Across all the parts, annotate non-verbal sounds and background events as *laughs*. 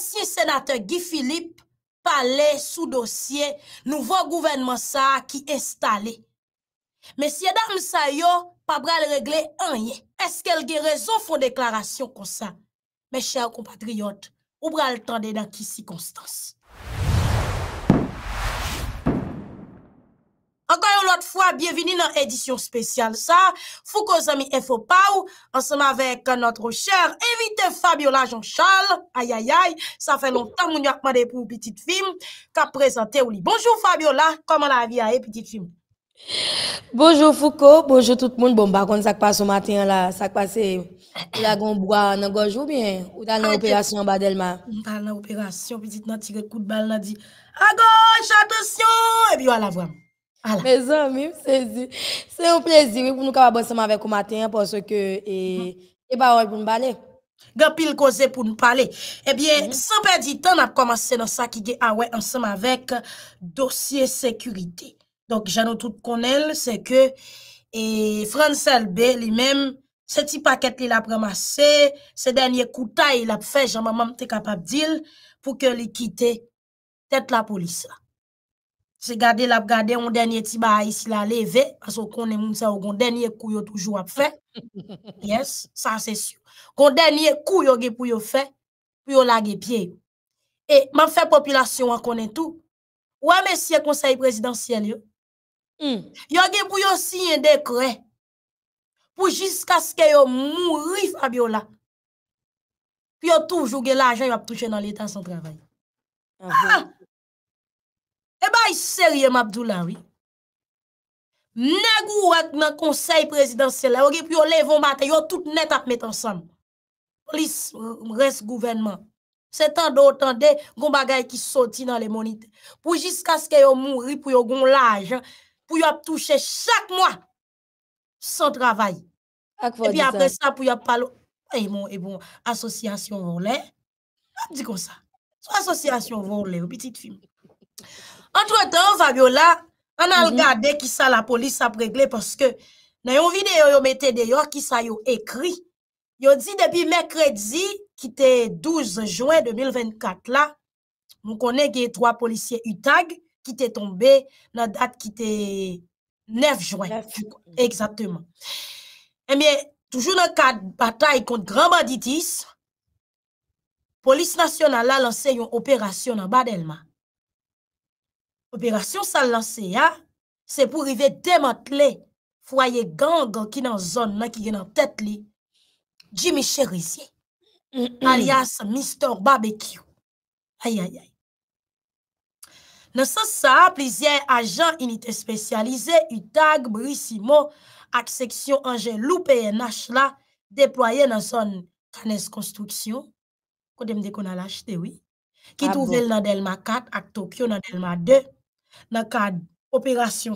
Sye senate Gifilip, pale, sou dosye, nouvo gouvenman sa ki estale. Mesye dam sa yo, pa bral regle anye. Eske lge rezon fon deklarasyon konsa? Mesye akou patriyot, ou bral tande dan ki si konstansi? Ankwè yon lot fwa, biyevini nan edisyon spesyal sa. Fouko zami F.O.P.A.W. Ansem avèk anotro chèr, evite Fabiola Jean Charles. Ayayay, sa fè lontan moun yakmane pou Petite Fim, ka prezante ou li. Bonjou Fabiola, koman la avi ae Petite Fim? Bonjou Fouko, bonjou tout moun. Bon, bakon sakpase ou maten la, sakpase, lagon bwa nan goj ou bien? Ou dan nan ah, operasyon badel ma? Ou nan operasyon, pisit nan tiret kout bal nan di, Agoj, atosyon, ebi wala vwam. Mes amim, se yon plezi, wè pou nou kaba bosseman wè kou maten, aposè ke e ba wè pou nou bale. Gè pil koze pou nou pale. Ebyen, se pè di ton ap komanse nan sa ki ge awè anseman wèk dosye sekurite. Donk, jan nou tout konen, se ke, e Fransel B, li men, se ti paket li ap ramase, se denye kouta il ap fè, jan mamam te kapap dil, pou ke li kite, tèt la polis la. Se gade la b gade, on denye ti ba a isi la leve, aso konen moun sa ou kon denye kou yo toujou ap fe. *laughs* Yes, sa se syou. Kon denye kou yo ge pou yo fe, pou yo lage pie. E, man fe populasyon an konen tou, wame siye konsayi prezidentiyen yo. Hmm. Yo ge pou yo sinye dekwe, pou jiska ske yo moun rif ap yo la. Pyo toujou ge la ajan yo ap touche nan lita san travay. Ha ah ah! ha! Eh ben, sérieux, série, mabdoulan, oui. pas ou nan conseil présidentiel, ou gen yo levon matin, yo tout net ap met ensemble. Police euh, reste gouvernement. C'est tant d'autant gon bagay qui sorti dans les monites. Pour jusqu'à ce que yo mouri pour yo gon l'argent, hein, pour yo touché chaque mois sans travail. Et puis après ça pour yo parler et eh, bon et eh, bon association volé. On dit comme ça. So association volée, petite fille. Entretan, Fabiola, an al gade ki sa la polis ap regle porske nan yon videyo yon mette deyor ki sa yon ekri. Yon di depi Mekredzi ki te 12 Jouen 2024 la, moun konen gen yon 3 polisye Utag ki te tombe nan dat ki te 9 Jouen. 9 Jouen. Eksateman. Emiye, eh toujou nan kat batay kont Grand Baditis, polis nasyonal la lanse yon operasyon nan Bad Elma. Operasyon sa lanse ya, se pou rive dematle fwaye gang ki nan zon nan ki genan tet li, Jimmy Cherisier, alias Mr. Barbecue. Ayayay. Nansan sa, plizye ajan inite spesyalize, utag, brisimo, ak seksyon anje loupen yon nash la, depwaye nan zon kanez konstruksyon, kodem de kon alashte wii, ki ah touvel bon? nan delma 4 ak tokyo nan delma 2. tout, ça tout, tout, tout, à tout,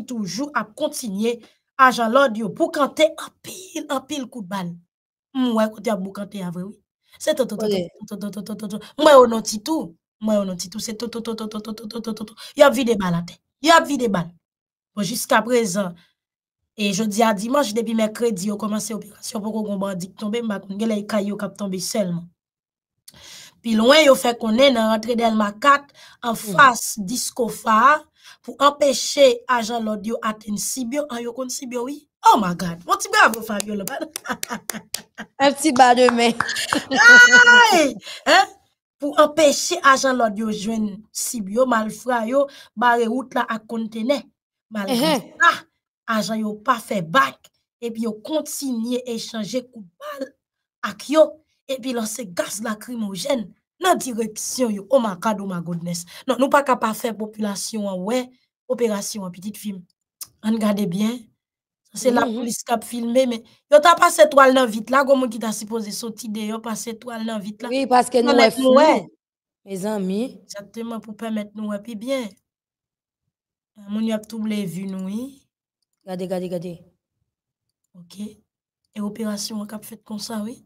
tout, tout, tout, tout, tout, tout, pile coup de bal. moi tout, tout, tout, tout, avre, oui. c'est tout, tout, tout, tout, tout, tout, tout, tout, tout, tout, tout, tout, tout, tout, tout, tout, tout, tout, dimanche, depuis mercredi tout, tout, tout, pour tout, tout, tout, tout, puis loin, yo fait est dans rentre Delma 4 en hmm. face Discofa pour empêcher agent l'audio atteindre Sibio en yo kon Sibio oui. Oh my god. Mon petit bravo Fabio *laughs* Un petit bas de main. Hein? Pour empêcher agent l'audio joindre Sibio malfra yo barre route là à conteneur. Malgré ça, agent yo pas fait back et puis yo continue échanger coup de balle avec yo et puis lancer gaz lacrymogène direction, yo, oh my God, oh my goodness. Non, nous pas capable faire population population hein, ouais opération hein, petite film. regardez gade bien, c'est la police qui a kap mais mais yo ta passé toile vite vite là comment qui ta supposé sortir d'ailleurs yo, toile toile vite vite la. Oui, que que nous film. mes amis Exactement, pour permettre nous wè bien. Moun a tout les vu nous regardez, regardez, regardez Ok. et opération qui kap fait comme ça oui.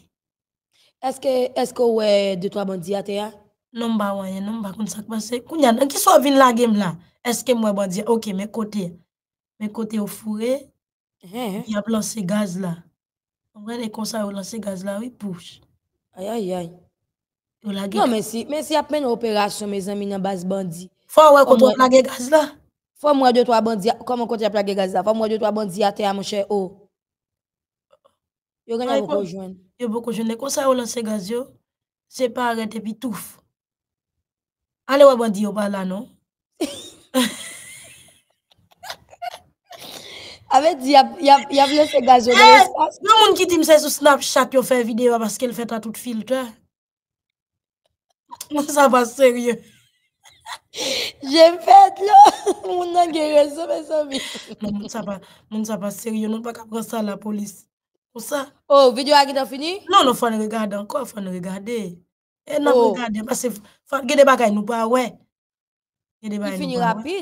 Eske, eske ou e 2-3 bandi ate ya? Nomba wanyen, nomba koun sakpan se. Koun yanan, ki so vin lagem la, eske mwen bandi, ok, men kote, men kote ou fure, yon lanse gaz la. Mwen ekonsa ou lanse gaz la, ou i pouche. Ayayay. Non men si, men si ap men operasyon me zanminan baz bandi. Fwa ou e kote ou plage gaz la? Fwa mwen 2-3 bandi, kon mwen kote ou plage gaz la, fwa mwen 2-3 bandi ate ya mwen che o. Oh. Yo genye mwen konjwen. yo beaucoup jeune comme ça au lancer gaz c'est pas arrêté puis touffe allez ou bandi yo pas là non *laughs* Avec il y a, y a, y a plein gaz dans eh, l'espace. non non monde qui dit sur Snapchat, yo fait vidéo parce qu'elle fait à tout filtre. Moi, ça va sérieux. J'ai fait là. *laughs* Mon nom est raison, mais ça va. Non, ça va sérieux. Non, pas qu'à prendre ça à la police. Ou sa? Ou, oh, video a gita fini? Non, nou fwane regade anko, fwane regade. E nan fwane regade, mase fwane, gede baka yon ou pa we. Gede baka yon ou pa we. Di fini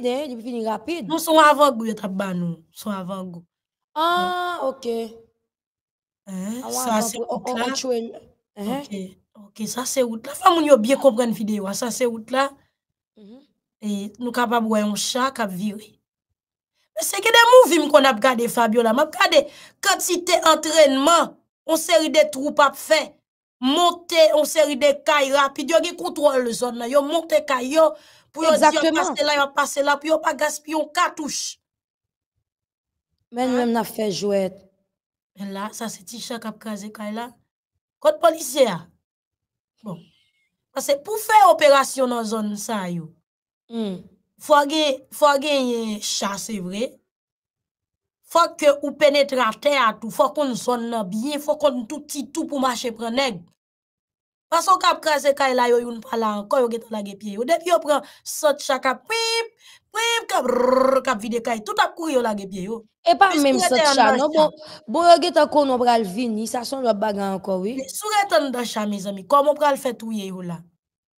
rapide, e, di fini rapide. Non, sou avan go yon taba nou, sou avan go. Ah, okey. E, sa se wout la. Ok, ok, sa se wout la. Fwa moun yo bye kompre an videyo, sa se wout la. Mhm. E, nou kapabwe yon chak ap viri. Seke de mouvim kon ap gade Fabio la, m ap gade, katite entrenman, on seri de troup ap fe, monte, on seri de kay rapi, diyo ki kontrol le zon la, yo monte kay yo, pou yo diyo pase bon. la, yo pase la, pou yo pa gaspi yon katouche. Men mèm na fe jwet. Men la, sa se ti chak ap kaze kay la. Kote polisye a. Bon. Pase pou fe operasyon nan zon sa yo, m, Fwa genye chan se vre, fwa ke ou penetran ten atou, fwa kon zon biye, fwa kon touti tout pou mache pre neg. Pason kap kase kay la yo yon pala anko, yo getan la gepye yo. Depi yo pren sot chan kap, prip, prip, kap vide kay, tout ap kou yo la gepye yo. E pa menm sot chan, bo yo getan kon o pral vini, sa son yo bagan anko. Sou reten dan chan, mi zami, kon o pral fet ou ye yo la.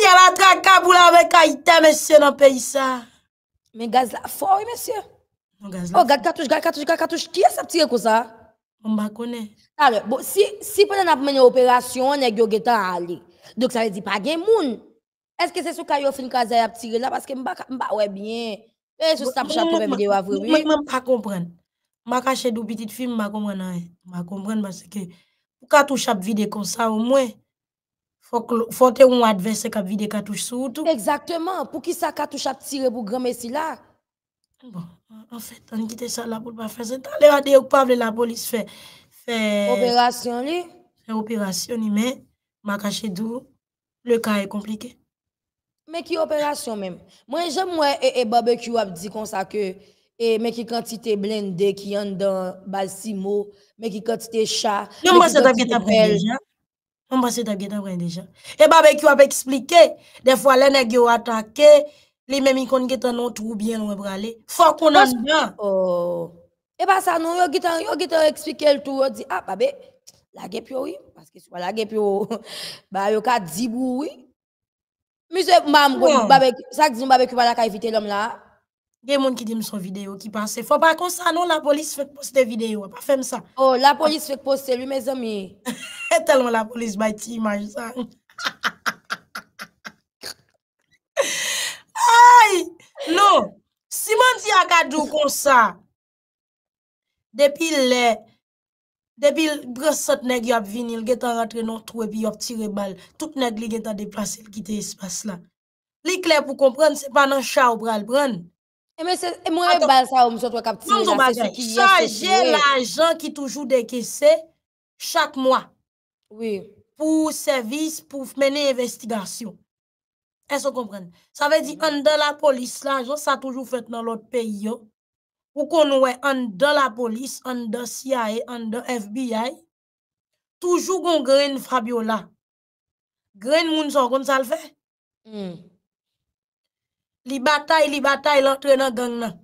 y a la avec Aïta, monsieur, dans pays ça. Mais gaz là fort, monsieur. gaz oh, gaz cartouche, gaz cartouche, gaz cartouche. Qui est-ce comme ça? On bon, si, si pendant la première opération, à aller. Donc, ça veut dire pas de monde. Est-ce que c'est ce à tiré là? Parce que ouais, bien. Eh, ce Moi, pas comprendre. M'a caché m'a M'a parce que, pour comme ça, au moins, faut que un adversaire qui vide cartouche sur tout. Exactement. Pour qui ça cartouche a tiré pour grand messi là? Bon, en fait, on quitte ça là pour pas faire ça. Allez, regardez ou pas la police fait fait opération li. Fait opération mais ma caché d'où le cas est compliqué. Mais qui opération même. Moi j'aime moi et, et barbecue a dit comme ça que et mais qui quantité blindé qui en dans balsimo mais qui quantité chat. Non, moi ça t'a fait déjà. On pense que tu déjà. Et barbecue a expliqué, des fois les nèg yo attaqué, les mêmes ikon qui non trop bien loin pour aller. Faut qu'on en dedans. Oh. Et pas bah, ça non, yo qui yo qui t'en expliqué le tout, dit ah babé, la gueule oui parce que soit la gueule *laughs* bah yo ka dit oui. Monsieur mam babé, ça dit babé que pas la éviter l'homme là. Gè yon moun ki dim son video, ki panse. Fò pa konsa nou, la polis fèk poste video, pa fèm sa. Oh, la polis fèk poste, lè mè zèmè. Telman la polis bè ti imaj sa. Aï! Non, si moun ti akadou konsa, depi lè, depi lè, bre sot nèk yop vinil, gè tan ratre nò trwe, pi yop tire bal, tout nèk li gè tan deplase, lè gite espas la. Li kler pou kompren, se pa nan chaw pral, pran. E mwen e bal sa ou mwen sot wè kap ti? Mwen sot wè kap ti, sa jè l'ajan ki toujou dekesè chak mwa. Oui. Pou servis pou mène investigasyon. E so kompren. Sa vè di, an de la polis, l'ajan sa toujou fèt nan lot peyo. Ou kon wè an de la polis, an de CIA, an de FBI. Toujou kon gren Fabiola. Gren moun son kon sa l'fè. Hmm. li bataille li bataille l'entrée dans gang nan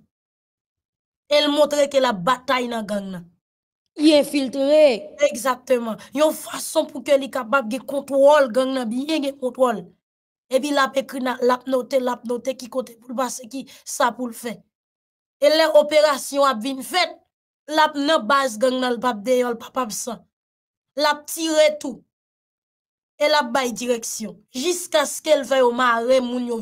elle montre que la bataille dans gang nan il est filtré exactement une façon pour que les capable de contrôle gang nan bien contrôle et puis la écrit la note la noté qui côté pour passer qui ça pour le faire et les opérations a vin fait la base gang nan le pape le papa absent la tire tout et la baye direction jusqu'à ce qu'elle veuille au marais moun yo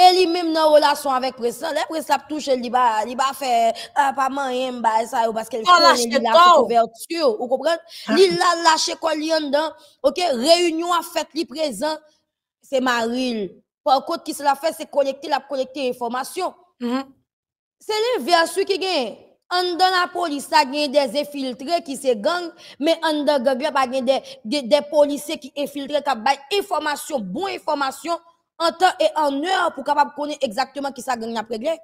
Et lui-même dans relation avec président, le président touche, il va il va faire euh, pas rien ça parce qu'elle lâché la couverture, vous comprenez ah. Il l'a lâché quoi lui dedans. OK, réunion a fait lui présent, c'est Maril. Par contre qui l'a fait c'est collecter la collecter information. Mm-hmm. C'est versu qui gagne. En dans la police, y a des infiltrés qui se gang, mais en dans gang, il y a des policiers qui infiltrés qui ont des information, bonnes informations, en temps et en heure pour capable connaître exactement qui ça gagne à régler.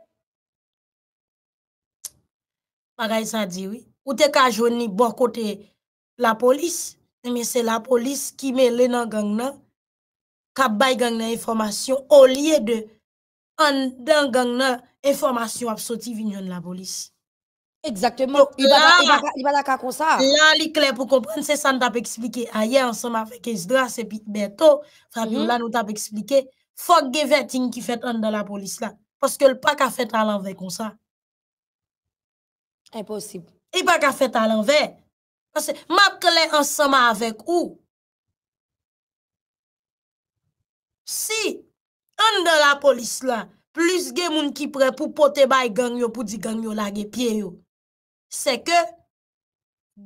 Bagay ça dit oui. Ou te ka joni bon côté la police, mais eh c'est la police qui mêle dans gang nan ka bay gang nan information au lieu de en dans gang nan information ap sorti la police. Exactement. il va d'accord comme ça. Là, il est clair pour comprendre, c'est ça nous t'a expliqué ailleurs ensemble avec Esdras et bientôt. Beto. nous t'a expliqué Fok ge vetin ki fet an de la polis la. Paske l pa ka fet alanve kon sa. Imposib. E pa ka fet alanve. Paske mapke le ansama avek ou. Si an de la polis la, plis ge moun ki pre pou pote bay gang yo, pou di gang yo la ge pie yo, se ke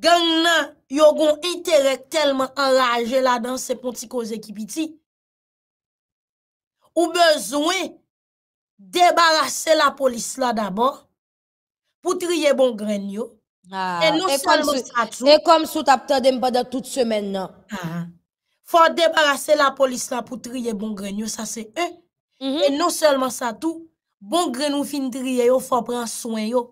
gang nan yo gon iterek telman anraje la dan se pon ti koze ki piti, Ou bezwen debarase la polis bon ah, non non? ah, la d'abor pou triye bon gren yo. E kom sou tapta dem pa da tout semen nan. Fwa debarase la polis la pou triye bon gren yo, sa se e. E non selman sa tou, bon gren ou fin triye yo fwa pran soen yo.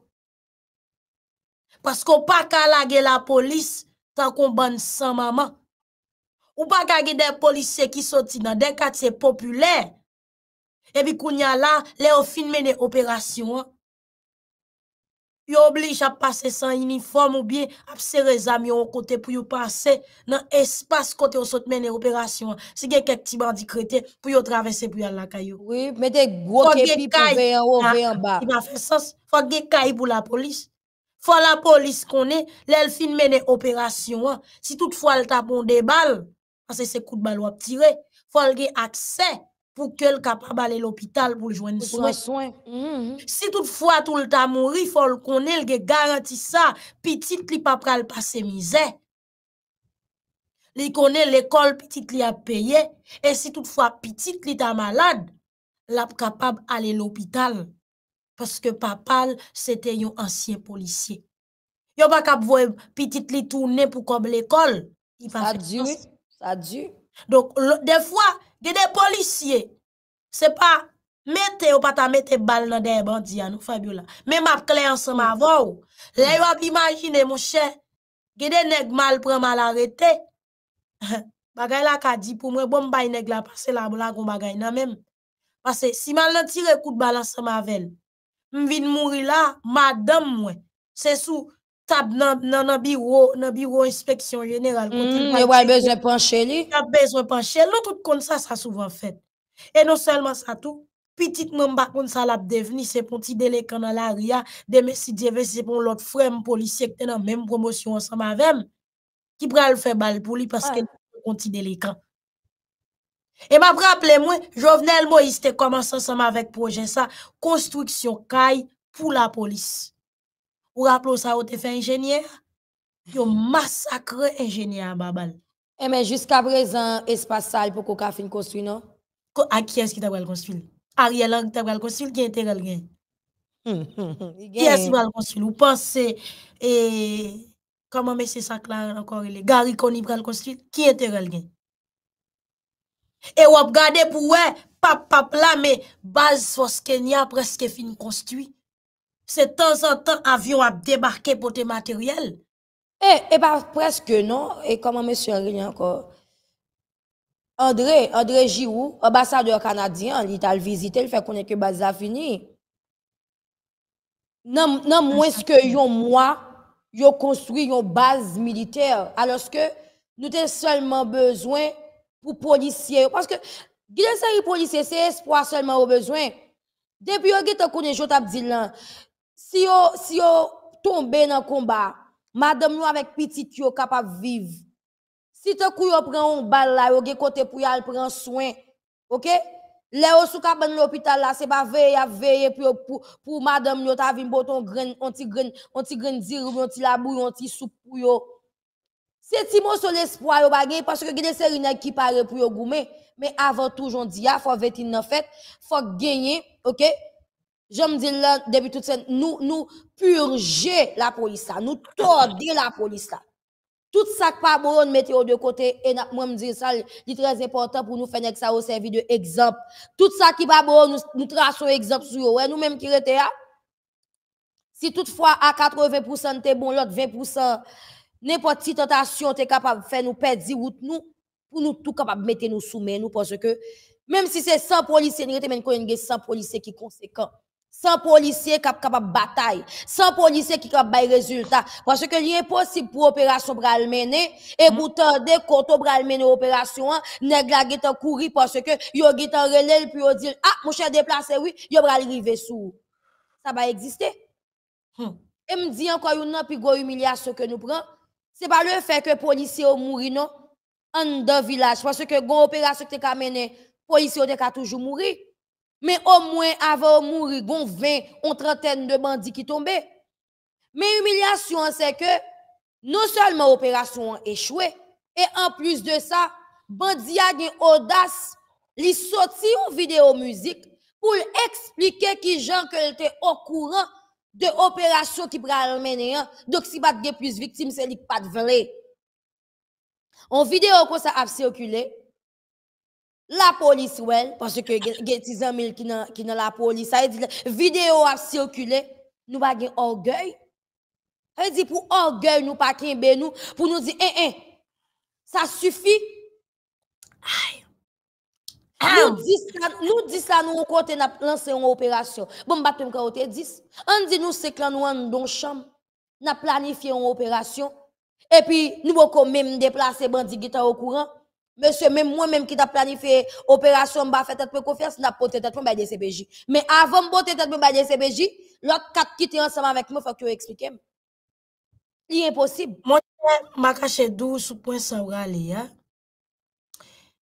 Paske ou pa ka lage la polis sa kon ban san mama. Ou pa ka ge de polis se ki soti nan de kat se populer. Ebi kounya la, le ah, ou fin mene operasyon an. Yo oblij ap pase san uniform ou biye ap sere zamyon kote pou yo pase nan espas kote ou sot mene operasyon an. Se gen kek ti bandi krete pou yo travese pou yal la kayo. Oui, mè de gwo kepi pou vey an ou vey an ba. Fa gen kay pou la polis. Fa la polis konen, le ou fin mene operasyon an. Si tout fwa l tapon de bal, ase se kout bal wap tire, fa l gen akse. pou ke l kapab ale l opital pou l joen souen. Mhm. Si tout fwa tout l ta mori, fwa l konel ge garanti sa, pitit li papal pase mize. Li konel l ekol, pitit li ap peye, e si tout fwa pitit li ta malade, l ap kapab ale l opital, paske papal sete yon ansyen polisye. Yo pa kap vwe pitit li toune pou kob l ekol, sa du, sa du. Donk de fwa, Gede polisye, se pa mette ou pata mette bal nan de e bandi anou Fabiola. Men map kle ansan ma vò ou. Lè wap imagine mouche, gede neg mal pran mal arete. *laughs* Bagay la kadi pou mwen, bon bay neg la pase la mou la goun bagay nan men. Pase, si mal nan tire kout bal ansan ma vel, mvin mouri la, madan mwen. Se sou... tab nan nan biro, nan biro inspeksyon jeneral konti. E wè bezè pan chè li? E wè bezè pan chè li, nou tout kon sa sa souvan fèt. E nou selman sa tou, pitit mè mba kon sa la p devni, se pon ti delekan nan la ria, demè si devè se pon lòt frem polisye kè nan mèm promosyon sa ma vèm, ki prè al fè bal pou li, paske nou pon ti delekan. E mè apre aple mwen, jo vnen el mò, iste komansan sa ma vek proje sa, konstriksyon kay pou la polis. Ou raplo sa ou te fe enjenyer, yo masakre enjenyer an babal. E men, jiska brez an espasal pou koka fin konstwi, no? A kia skita bral konstwi? A rialan ki ta bral konstwi, ki ente ral gen? Kia skita bral konstwi? Ou panse, e, kama mese sakla an akorele, gari koni bral konstwi, ki ente ral gen? E wap gade pou we, pap pap la, me, baz fos kenya preske fin konstwi. Se tan san tan avyon ap demarke pou te materyel? E, e pa preske nan, e kama mè sè rènyan ko. Andre, Andre Jirou, obassadeur kanadyan, li tal vizite, li fè konen ke base zafini. Nan mwen sè yon mwa, yon konstri yon base militer, alòs ke nou ten sèlman bezwen pou polisye. Paske, gwen sè yon polisye, se espwa sèlman ou bezwen. Depi yon gwen te konen jout ap di lan, Si yo tombe nan komba, madame nou avek piti ki yo kapap viv. Si te kou yo pren un bal la, yo ge kote pou yal pren souen. Ok? Le yo sou kapen l'opital la, se pa veye a veye pou madame nou ta avin boton onti gren diru, onti labou, onti sou pou yo. Se ti mou sou l'espoi yo bagen, paske geneser yon ekipare pou yo goumen. Men avan tou jondi ya, fò vetin nan fet, fò genye. Ok? Ok? Je me dis là, depuis tout ça, nous, nous purger la police là, nous tordre la police là. Tout ça n'est pas bon, mettez de côté. Et moi, me dis ça, c'est très important pour nous faire ça au service de exemple. Tout ça qui pas bon, nous, nous traçons exemple sur nous même qui était hein? là. Si toutefois, à 80% t'es bon, l'autre 20%, n'importe quelle tentation t'es capable de faire nous perdre route nous, pour nous tout capable de mettre nous sous nous parce que, même si c'est 100 policiers, nous avons 100 policiers qui sont conséquents sans policier qui capable de bataille, sans policier qui capable de résultats, Parce que est impossible pour l'opération mm. de mener. Et pourtant, mm. dès qu'on a mener l'opération, hein, les gens courir parce que yo ont en puis et ont dit, ah, mon cher déplacé, oui, yo va arriver sous. Ça va exister. Et hmm. Et me dit encore une fois, plus humilier ceux que nous prenons. c'est n'est pas le fait que les policiers ont mouru, non, Dans deux villages. Parce que l'opération qui a mené, les policiers ont toujours mouru. Mais au moins, avant de mourir, il 20, ou trentaine de bandits qui tombaient. Mais humiliation, c'est que non seulement l'opération a échoué, et en plus de ça, bandits a une audace, de sorti une vidéo musique pour expliquer qui gens que était au courant de l'opération qui pral mener. Hein. Donc, si pas de plus victimes, c'est lui pas de vrai. En vidéo, ça a circulé la police, ouais, parce que des amis qui dans qui dans la police, ça dit vidéo a circulé, nous pas gain orgueil. Elle dit pour orgueil nous pas kembe nous pour nous dire eh eh ça suffit. Nous dis ça, nous dis ça, nous côté n'a lancé une opération. Bon, bah, tu côté 10. On dit nous, c'est que nous avons dans chambre, n'a planifié une opération. Et puis, nous avons quand même déplacé bandit qui au courant. Monsieur, même moi-même qui t'a planifié opération, m'a bah, fait tête confiance, n'a pas tête pour DCPJ. Mais avant de porter tête pour DCPJ, l'autre quatre qui était ensemble avec moi, faut que tu expliques. Il est impossible. Moi, m'a caché 12 sous point sans râler, hein.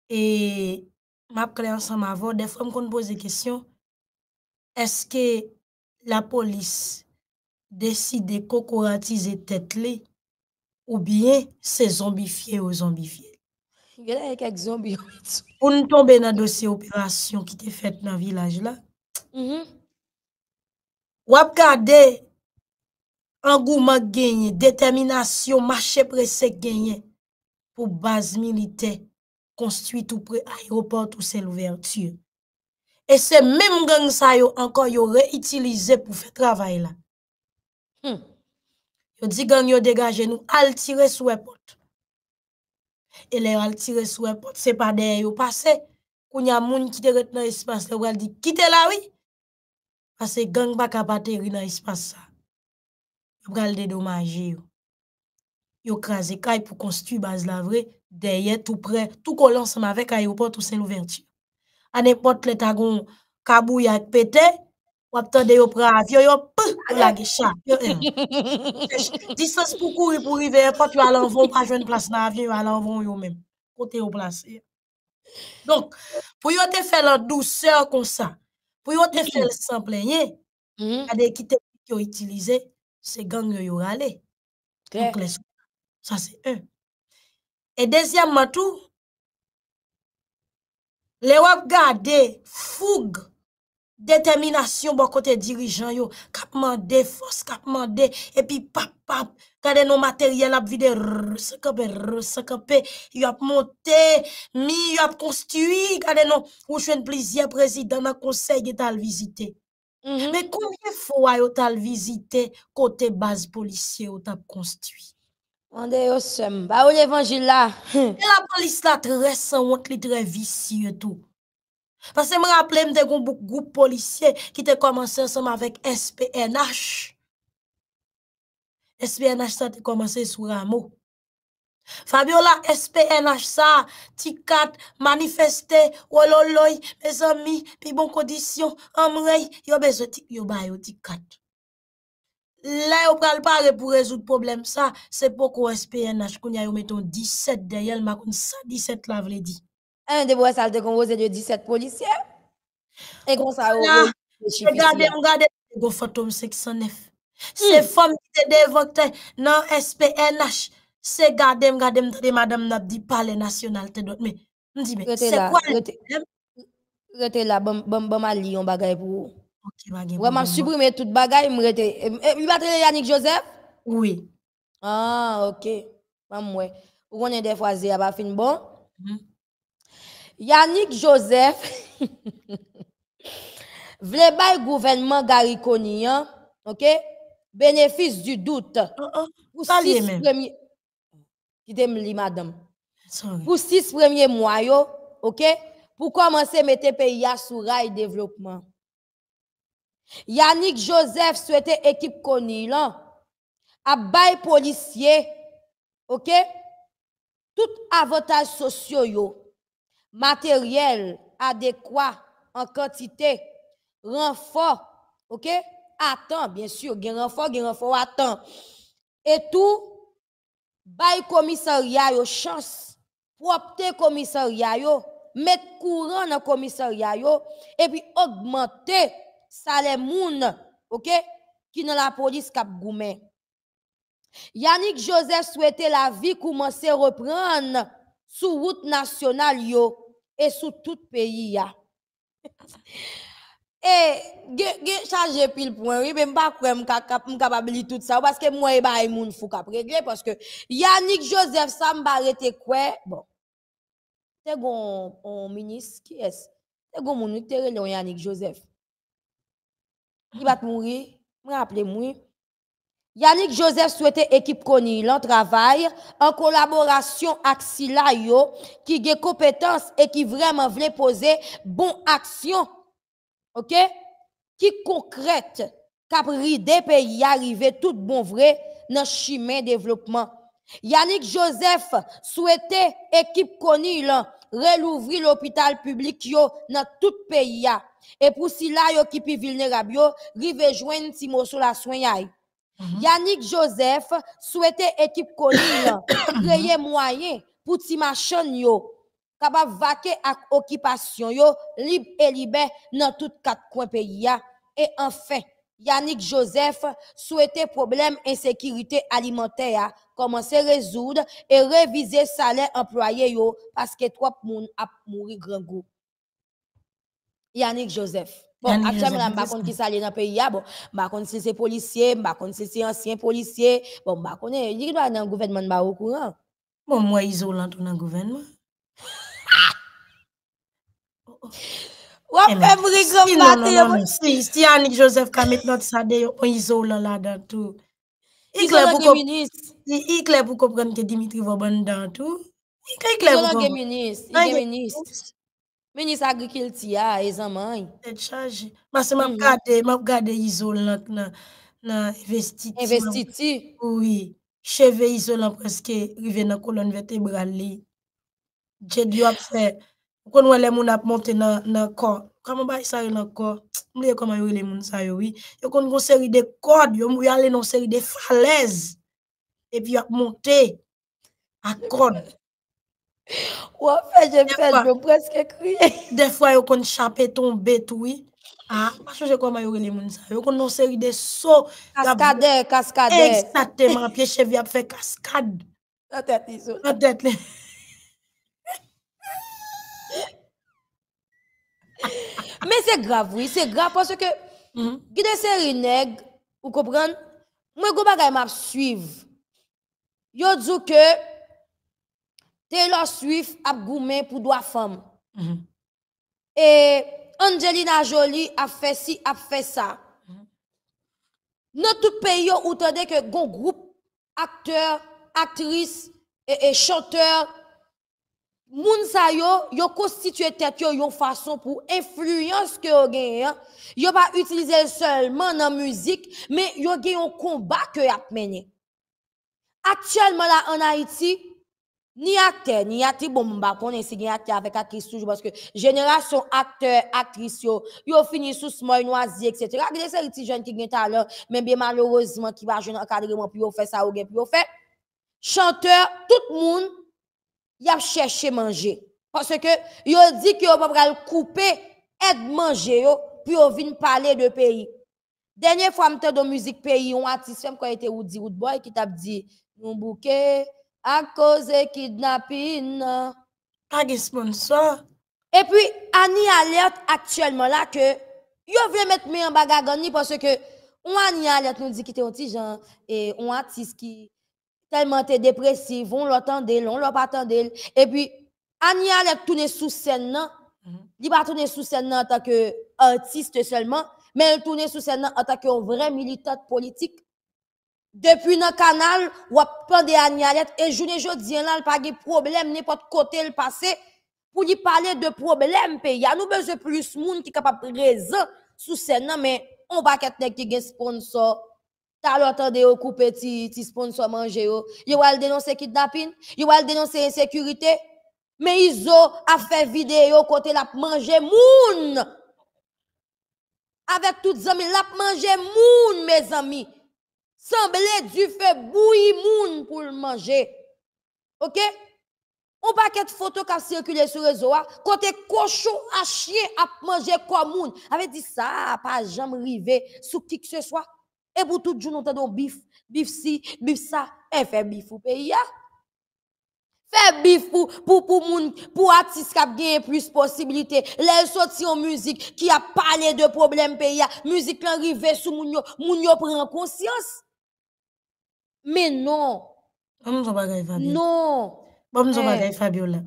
Et m'a créé ensemble avant, des fois, me pose des questions. Est-ce que la police décide de cocoratiser tête ou bien c'est zombifié ou zombifié? Vè la yè kèk zombi. O *laughs* nou tombe nan dosye operasyon ki te fèt nan vilaj la. Mm-hmm. Wap ka de angouman genye, determinasyon, machè presè genye pou baz milite konstuit ou pre aéroport ou sel ouverture. E se mèm gang sa yo ankon yo re-itilize pou fè travay la. Hmm. Yo di gang yo degaje nou al tire sou epot. E le wal tire sou epote, se pa deye yo pase, kou nya moun ki te ret nan espase, le wal di ki te lawi, pase gang baka bate ri nan espase sa. Yo wal dedomaje yo. Yo krasi kay pou konsti base la vre, deye tou pre, tou kolansan avek aeopote ou sen ouverti. A ne pot le tagon kabou ya pete, ou attendez au bras, yo yo hein. *laughs* pou la gicha. Distance pour courir pour arriver, pas tu aller en vont pas joindre place dans avion, aller en vont yo même. Côté au placé. Donc, pour yo te faire la douceur comme ça. Pour yo te faire sans y a Des qui te qui ont utilisé c'est gang yo râler. Okay. Donc les ça c'est un. Et deuxièmement tout les regarder fougue Determinasyon bo kote dirijan yo, kap mande, fos kap mande, epi pap pap, kade nou materyel ap vide rr, sakape, rr, sakape, yo ap monte, mi yo ap konstui, kade nou, oujwen plizye prezident, akonsey ge tal vizite. Me mm-hmm. koumyen fwa yo tal vizite kote baz policye yo tap konstui. Ande yo sem, ba ou l'Evangila? E la polis la tre resan, wak li tre visi etou. Fase m raple m de goun bouk goup policye ki te komanse som avèk SPNH. SPNH sa te komanse sou ramou. Fabiola, SPNH sa, tikat, manifeste, wolo loy, bez ami, pi bon kodisyon, amrey, yo bezoti, yo bayo tikat. La yo pral pare pou rezout problem sa, sepoko SPNH koun ya yo meton 17 deyel, makoun sa 17 la vredi. Un de bois de composé de 17 policiers. Et comme ça, ah, regardez, C'est le fantôme 609. C'est hmm. femme qui été dévoquée dans SPNH. C'est gardé, gardé, madame n'a dit national, te Mais, c'est quoi le la, bon, bon, bon, pour vous. Ok, bagay. Ouais, m'a supprimé tout bagay, eh, eh, Yannick Joseph? Oui. Ah, ok. Mam ouais. Ou des des a fin bon? Mm-hmm. Yannick Joseph *laughs* vle bay gouvernement Gary OK? Bénéfice du doute. Oh, oh, pour six premiers li madame. Pour six premiers mois OK? Pour commencer mettre pays à sous rail développement. Yannick Joseph souhaitait équipe connue à bay policier, OK? Tout avantage sociaux matériel adéquat en quantité, renfort, OK? Attends, bien sûr, gen renfort, gen renfort, attend. Et tout, bail commissariat yo chance, propte commissariat yo, mettre courant dans commissariat yo, et puis augmenter salaire moun, OK? Qui dans la police cap goumen. Yannick Joseph souhaitait la vie commencer reprendre sous route nationale yo et sous tout pays. y a. Et je charge pile point, oui, mais je ne sais pas pourquoi je capable tout ça, parce que moi, je ne bah, moun fou cap régler, parce que Yannick Joseph, ça m'a arrêté quoi? Bon. C'est un ministre qui est? C'est mon ministre Yannick Joseph. Il va mourir, je appelé moi. Yannick Joseph souhaitait équipe connue, en travail en collaboration avec Sila qui a compétence et qui vraiment voulait poser bon action. OK? Qui concrète cap des pays arriver tout bon vrai dans chemin développement. Yannick Joseph souhaitait équipe connue relouvrir l'hôpital public yo dans tout pays Et pour Sila qui plus vulnérable yo, rive joindre Timo sur la soignaille. Mhm. Yannick Joseph souhaitait équipe colline *coughs* créer moyen pour ces machines yo capable vaquer à occupation yo libre et libre dans tout quatre coins pays et enfin Yannick Joseph souhaitait problème insécurité alimentaire commencer résoudre et réviser salaire employé parce que trois moun a mouri grand Yannick Joseph Bon ak chè mè nan bakon ki sa lè nan peyi a, bon, bakon se se policye, bakon se se ansyen policye, bon bakon e, li kè nan gouvenman ba woukou an? Bon mwen izoulan tou nan gouvenman. Ou apèm rikom patè yon policye. Si Yannick Joseph kamet not sa de yon, on izoulan la da tou. Ikle pou kopren te Dimitri Voban dan tou. Ikle pou kopren. Ike minist. Ministre agriculture a et mãe. Tête chargée. Parce que m'a mm. regardé, m'a regardé isolant dans dans investiti Investiture. Oui. Cheveux isolant presque rivé dans colonne vertébrale. J'ai dû faire kon wè les mon a monte dans dans corps. Comment ba ça dans corps? M'lè comment yo les mon ça yo oui. Yo connait une série de cordes, yo y aller dans série de falaises. Et puis a monter à corde ou en fait, j'ai fait, je presque crié. Des fois, ils ont chapé, tombé, tout. Ah, je sais comment les monde ça. y a une série de sauts. Cascade, cascade. Exactement, pied cheville a fait cascade. La tête, ils La tête, les. Mais c'est grave, oui, c'est grave parce que, mm -hmm. série nègre, vous comprenez? Moi, je vais suivre. Yo dit que, Taylor Swift a gourmé pour droit femme. Mhm. Et Angelina Jolie a fait ci, a fait ça. Dans mhm. tout pays où tendez que gon groupe acteurs, actrices et, e chanteurs moun sa yo yo constitué tête yo yon façon pour influence que yo gagne yo pas utiliser seulement la musique mais ils ont un combat que y a mené actuellement là en Haïti ni acteur, ni actrice, bon, on connaît si ni avec actrice toujours, parce que génération acteur, actrice, yo, yo fini sous smoy, noisier, etc. Gade se petits jeune qui gen talent, mais bien malheureusement, qui va jeune encadrement, puis yo fait ça, ou gen, puis yo fait. Chanteur, tout monde y a cherché manger. Parce que, yo dit que yo pas couper, aide manger, yo, puis yo vin parler de pays. Dernière fois, m'te de musique pays, on artiste, quand était Woody Boy qui t'a dit, nous bouquet, à cause de kidnapping. Pas de sponsor. Et puis, Annie alerte actuellement là que yo veut mettre mes en parce que on Annie alerte nous dit qu'il était un et on artiste qui tellement dépressif, on l'ont on attendu. Et puis, Annie alerte tourne sous scène, non? Mm-hmm. Il va tourner sous scène en tant qu'artiste seulement, mais elle tourne sous scène en tant que vrai militant politique Depi nan kanal, wap pande an nyalet, e joun e joun diyan lan, pa ge problem, ne pot kote l'pase, pou li pale de problem pe, ya nou beze plus moun ki kapap rezon, sou sen nan men, on baket nek ki gen sponsor, talo atande yo koupe ti sponsor manje yo, yo wale denonse kidnapin, yo wale denonse insekurite, me izo a fe videyo kote la pmanje moun, avek tout zami la pmanje moun me zami, semblait du feu bouilli moun pour le manger. OK On paquet de photo qui circulé sur le réseau côté hein. cochon a chier à manger comme moun. Avait dit ça pas jamais rivé sous qui que ce soit. Et pour tout jour nous bif, bif si, bif ça, et eh, fait bif au pays hein. fait bif pour pour pour moun, pour artiste kap gagner plus possibilité. Les sorties en musique qui a parlé de problèmes pays ya. Hein. musique lan rive sou moun yo, moun yo pren conscience. Mais non. Bam zo bagay Fabiola. Non. Bam zo bagay Fabiola.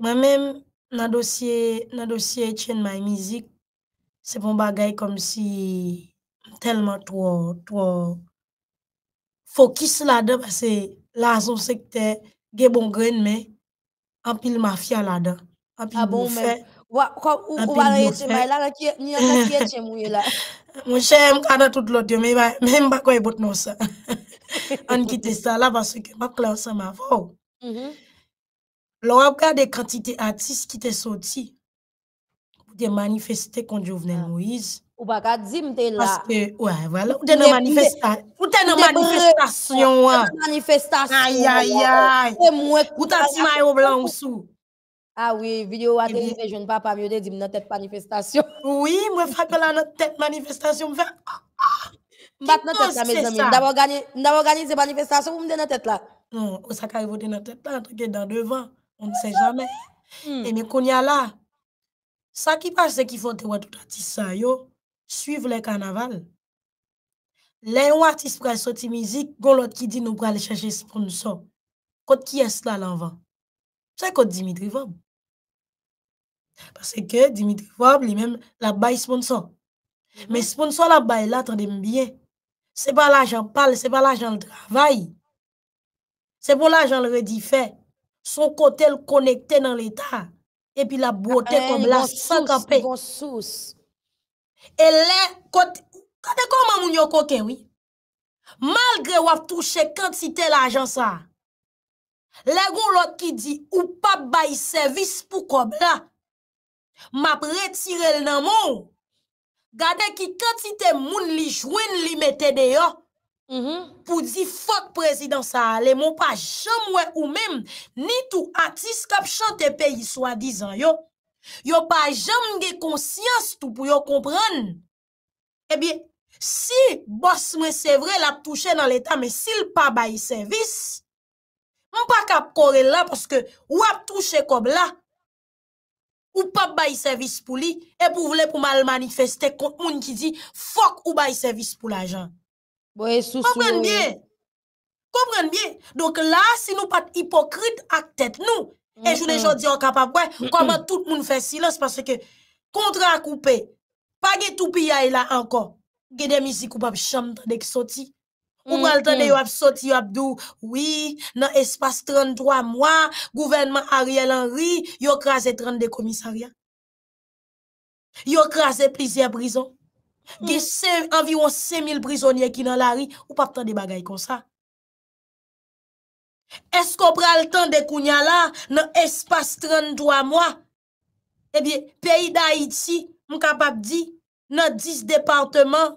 Moi-même, dans le dossier, dans dossier Chain My Music, c'est bon bagaille comme si tellement trop, trop focus là-dedans parce que là, son secteur, il bon grain, mais en pile mafia là-dedans. En pile ah bon, mais... Mwen chè m kada tout lot yo, men m bako e bot nou ça. *laughs* An ki te sa la vase ke pa klan sa ma faw. Mm-hmm. Lo ap ka de kantite atis ki te soti. Ah. Ou de manifeste konjou vnen Moise. Ou baka di mte la. Paspe, wè wè la. Ou de nan manifestasyon wè. Ou de nan manifestasyon wè. Aya ya ya. Ou ta si may oblan ou sou. Ah a wè, video wè de nifè, joun pa pa mwede di mne tet manifestasyon. Ou wè, mwen fake la nan tet manifestasyon mwen fè a. Ah, maintenant nan tête mes amis. Nous avons organisé manifestation, vous me dans tête là. Non, ça arrive dans la tête là, en tout cas dans devant. On ne sait jamais. Hmm. Et eh mais qu'on y a là, ça qui passe, qu'il faut que tout artiste ça, yo, suivre le carnaval. Les artistes pour de la musique, ils l'autre qui dit nous pour aller chercher sponsor. Quand qui est là l'avant? C'est quand Dimitri Vob. Parce que Dimitri Vob, lui-même, la baille sponsor. Mm-hmm. Mais sponsor la baille là, attendez bien. Se pa l'ajan pale, se pa l'ajan l'dravaye, se pa l'ajan lredi fè, son kote l'konekte nan l'Etat, epi la bote eh, kombe la souse, e le kote, kote kon mamoun yo koken wè, malgre wap touche kantite l'ajan sa, le goun lot ki di, ou pa bayi servis pou kombe la, map retirel nan moun. gade ki katite moun li jwen li mette de yo, mhm. pou di fok prezidans a ale, moun pa jom wè ou mèm, ni tou atis kap chante pe yi swa dizan yo, yo pa jom gen konsyans tou pou yo kompran, e eh bi, si bos mwen se vre l ap touche nan l etan, me si l pa bayi servis, moun pa kap kore la, poske w ap touche kob la, Ou pap bayi servis pou li, ep ou vle pou malmanifeste kont moun ki di, fok ou bayi servis pou la jan. Komprende bien? Komprende bien? Donk la, si nou pat hipokrit ak tet nou, e jou dejan e mm-hmm. di an kapap, mm-hmm. koman tout moun fes silans, paske kontra koupe, pa ge toupi ya ila e ankon, ge demisi koupap chanm dek soti. Ou pral mm-hmm. tan de yo ap soti yo ap dou? Oui, nan espas 33 mwa, gouvernement Ariel Henry, yo krasè 30 de komisaria. Yo krasè plezi a brison. Ge mm-hmm. se envyon 5 mil brisonye ki nan la ri, ou pap tan de bagay kon sa. Esko pral tan de kounya la, nan espas 33 mwa, ebi, peyi da Haiti, mkapap di, nan 10 departement,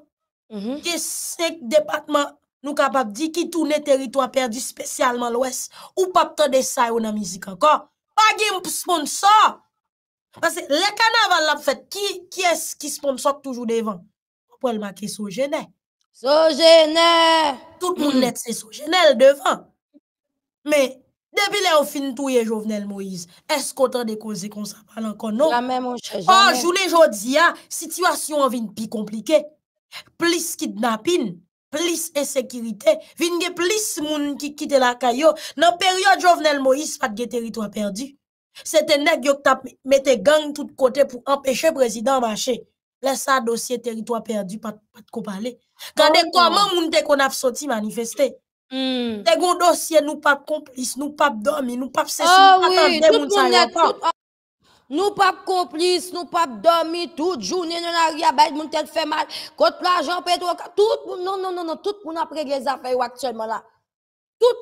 mm-hmm. ge 5 departement Nou kapap di ki tou ne teritwa perdi spesyalman lwes. Ou pap tan desay ou nan mizik ankon. Pa gen mp sponsor. Pase le kanavan la pfet, ki es ki sponsor toujou devan? Ou pou el maki sou jene? Sou jene! Tout moun net se sou jene l devan. Me, debi le ou fin tou ye jovenel Moise, es kontan de kozi kon sa palan kon nou? La men moun che jene. Ou jounen jodi ya, sitwasyon an vin pi komplike. Plis kidnapin. plus insécurité, sécurité, gen plus moun ki kite la kayo, nan période Jovenel Moïse pas de territoire perdu. C'était nèg yo tap mette gang tout côté pour empêcher président marcher. Laisse ça dossier territoire perdu pas pas de parler. Kande oh. comment moun te qu'on a sorti manifester. Mm. Te gon dossier nous pas complice, nous pas dormi, nous pas ceci, oh, oui. moun sa nous pas complices, nous pas dormir toute journée dans la rue, bête, mon tête fait mal. Contre l'argent, pétrole, tout, non, non, non, non, tout pour nous a les affaires actuellement là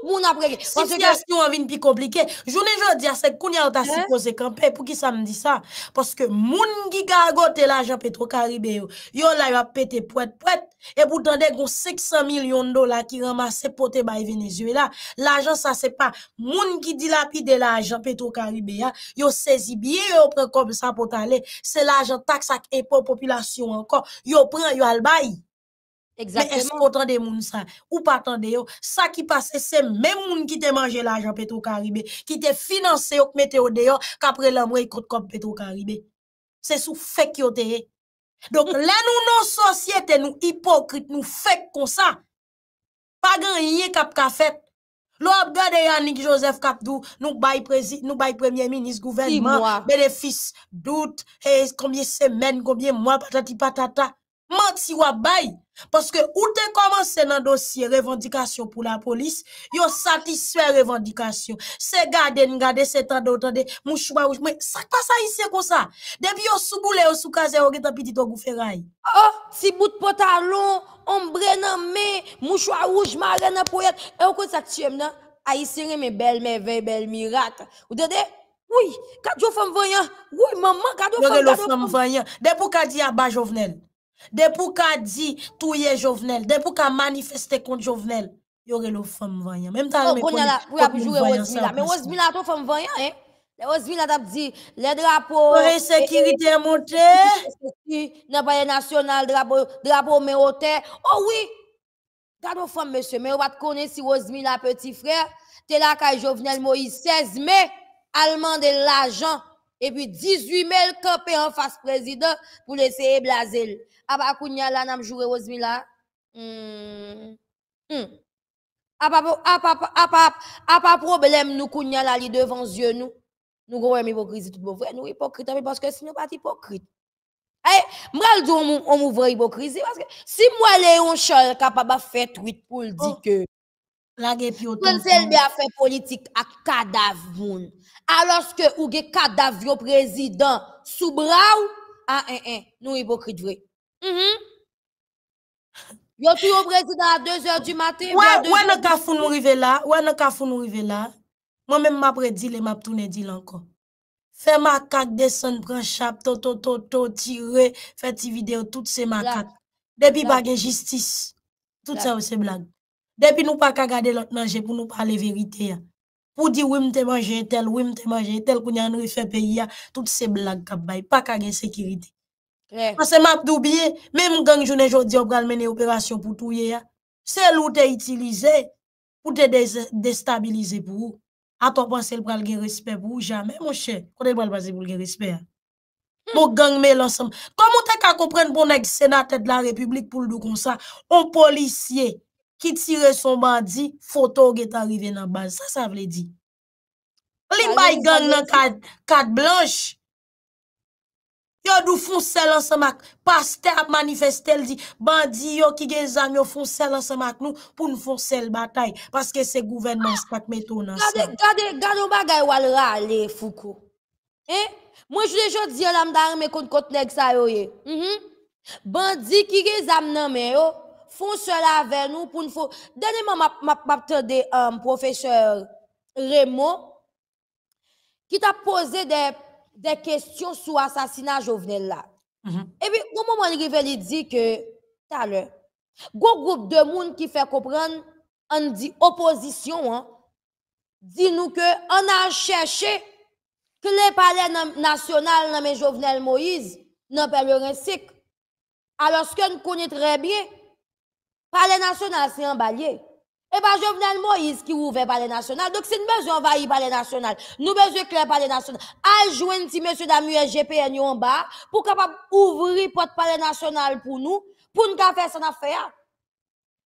tout le monde a pris. La situation est plus compliquée. Je ne veux dire que c'est qu'on a supposé hein? camper. Pour qui ça me dit ça? Parce que les gens qui gagotent l'argent Petro-Caribe, ils va pété poète poète. Et pourtant, des 500 millions de dollars qui ramassent pour te bailler Venezuela. L'argent, ça, c'est pas. Moun qui dilapide l'argent Petro-Caribe, hein. yo saisi bien, yo prend comme ça pour aller. C'est l'argent taxe pour la population encore. Yo prend, yo al bail. Exactement. Mais est-ce qu'on des moun ça ou pas attendez ça qui passe c'est même moun qui t'a mangé l'argent Petro-Caribé qui t'a financé ou metté au dehors qu'après ont contre comme Petro-Caribé. C'est sous fait Donc *laughs* là nous nos sociétés nous hypocrites nous fait comme ça. Pas gagné cap ka fait. L'op gade Yannick Joseph Kapdou, nous bail nous bail premier ministre, gouvernement, bénéfice, doute, combien de semaines, combien de mois, patati patata. Man ti wabay. Paske ou te komanse nan dosye revendikasyon pou la polis, yo satiswe revendikasyon. Se gade, n gade, se tanda, ou tanda, mou chouwa oujman. Sak pa sa isye kosa? Debi yo souboule, yo soukaze, yo geta pitit o guferay. Oh, si bout potalon, ombre nan me, mou chouwa oujman, rena pou et. E yo kon sak tiyem nan? A isye reme bel me vey bel mi rata. Ou dede? Ou, kak diyo fom vanyan? Ou, maman, kak diyo fom vanyan? Depou kadi ya ba jovnen? Depuis qu'a dit touyer Jovenel, depuis qu'a manifesté contre Jovenel, il y aurait le femme voyant. Même ta oh, on a la, on a toujours Mais Rosemila, ton femme vanyan, hein? Rosemila t'a dit, les drapeaux. La sécurité est eh, eh, montée. Eh, N'a pas national, drapeau, drapeau, mais au terre. Oh oui! T'as nos femmes, monsieur, mais on va te connaître si Rosemila, petit frère, t'es là quand Jovenel Moïse 16 mai, allemand de l'argent et puis 18 000 campés en face président pour laisser blaser aba ah kounya là n'a joué Rosemila hmm hmm pas ah bah, ah bah, bah, problème nous kounya là devant yeux nous nous avons hypocrisie tout bon vrai nous hypocrite hein, parce que si nous pas hypocrite eh m'ral dit on on m'ouvre hypocrisie parce que si moi Léon Charles capable faire tweet pour dire oh. que la gueule puis autant fait politique à cadavre alors que ou un cadavre président sous bras ah, hein, hein, nous hypocrite vrai mm -hmm. yo tout président à 2h du matin ouais ouais nous là ouais nous là moi même m'a les m'a tourner dit encore Fais descend, prends chap, to, to, to, fais tes vidéos, toutes ces marques. Depuis, pas de justice. Tout ça, c'est blague. Depuis, nous pas garder l'autre manger pour nous parler vérité. Hein. pou di wim te manje etel, wim te manje etel, pou nyanri fe peyi ya, tout se blag kap bay, pa kage sekiriti. Ase map doubiye, mem gang jounen jodi yo pral mene operasyon pou touye ya, sel ou te itilize, ou te destabilize pou, ato panse l pral gen respep pou, jamen monshe, kote pral base pou gen respep ya. Hmm. Mo gang me lansam. Kom ou te ka kompren bon ek senat et la republik pou l do konsa, ou polisye. ki tire son bandi, fotou get arrive nan bal. Sa sa vle di. Limba yi gan nan kat blanche. Yo nou foun sel ansamak. Pastè ap manifestel di, bandi yo ki gen zam yo foun sel ansamak nou, pou nou foun sel batay. Paske se gouvenman spak metou nan sel. Gade, gade, gade ou bagay wale rale foukou. Eh? He? Mwen jw de jw di yo lam dar me kont kont neg sa yo ye. Mm-hmm. Bandi ki gen zam nan men yo, font cela avec nous pour nous faire. Dernièrement, m'a de euh, un professeur Raymond qui t'a posé des, des questions sur l'assassinat Jovenel là. Mm-hmm. Et puis, au moment où il dit que, tout à l'heure, gros groupe de monde qui fait comprendre, on dit opposition, hein, dit nous que on a cherché que les palais national dans Jovenel Moïse, dans Pèlerin Alors ce que nous connaissons très bien, Palais national, c'est un balier. Et eh pas venais Jovenel Moïse qui ouvre palais national. Donc, c'est une besoin envahir palais national, nous besoin clair palais national. un si monsieur Damuel GPN en bas pour capable ouvrir porte palais national pour nous, pour nous faire son affaire.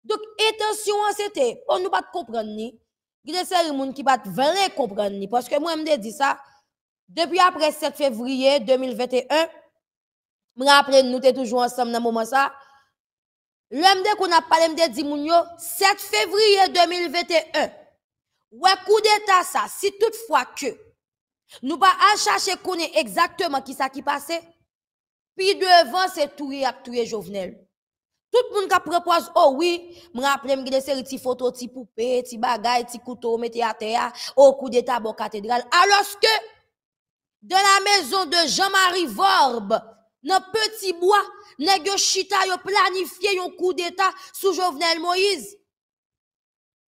Donc, attention, c'était, pour nous pas comprendre ni. Il y a des gens qui pas vraiment comprendre Parce que moi, je me ça, depuis après 7 février 2021, je me rappelle, nous étions toujours ensemble dans le moment ça. L'homme qu'on a parlé de Dimounio, 7 février 2021. Ouais, coup d'État, ça, si toutefois que nous pas à chercher connaître exactement qui ça qui passait, puis devant c'est tout et tout Jovenel. Tout le monde qui propose, oh oui, je me rappelle, je une de photos, une poupées, de bagaille, de couteaux, mettez à terre, au coup d'État, bon cathédrale. Alors que dans la maison de Jean-Marie Vorbe, dans petit bois, nèg chita yo planifié un coup d'état sous Jovenel Moïse.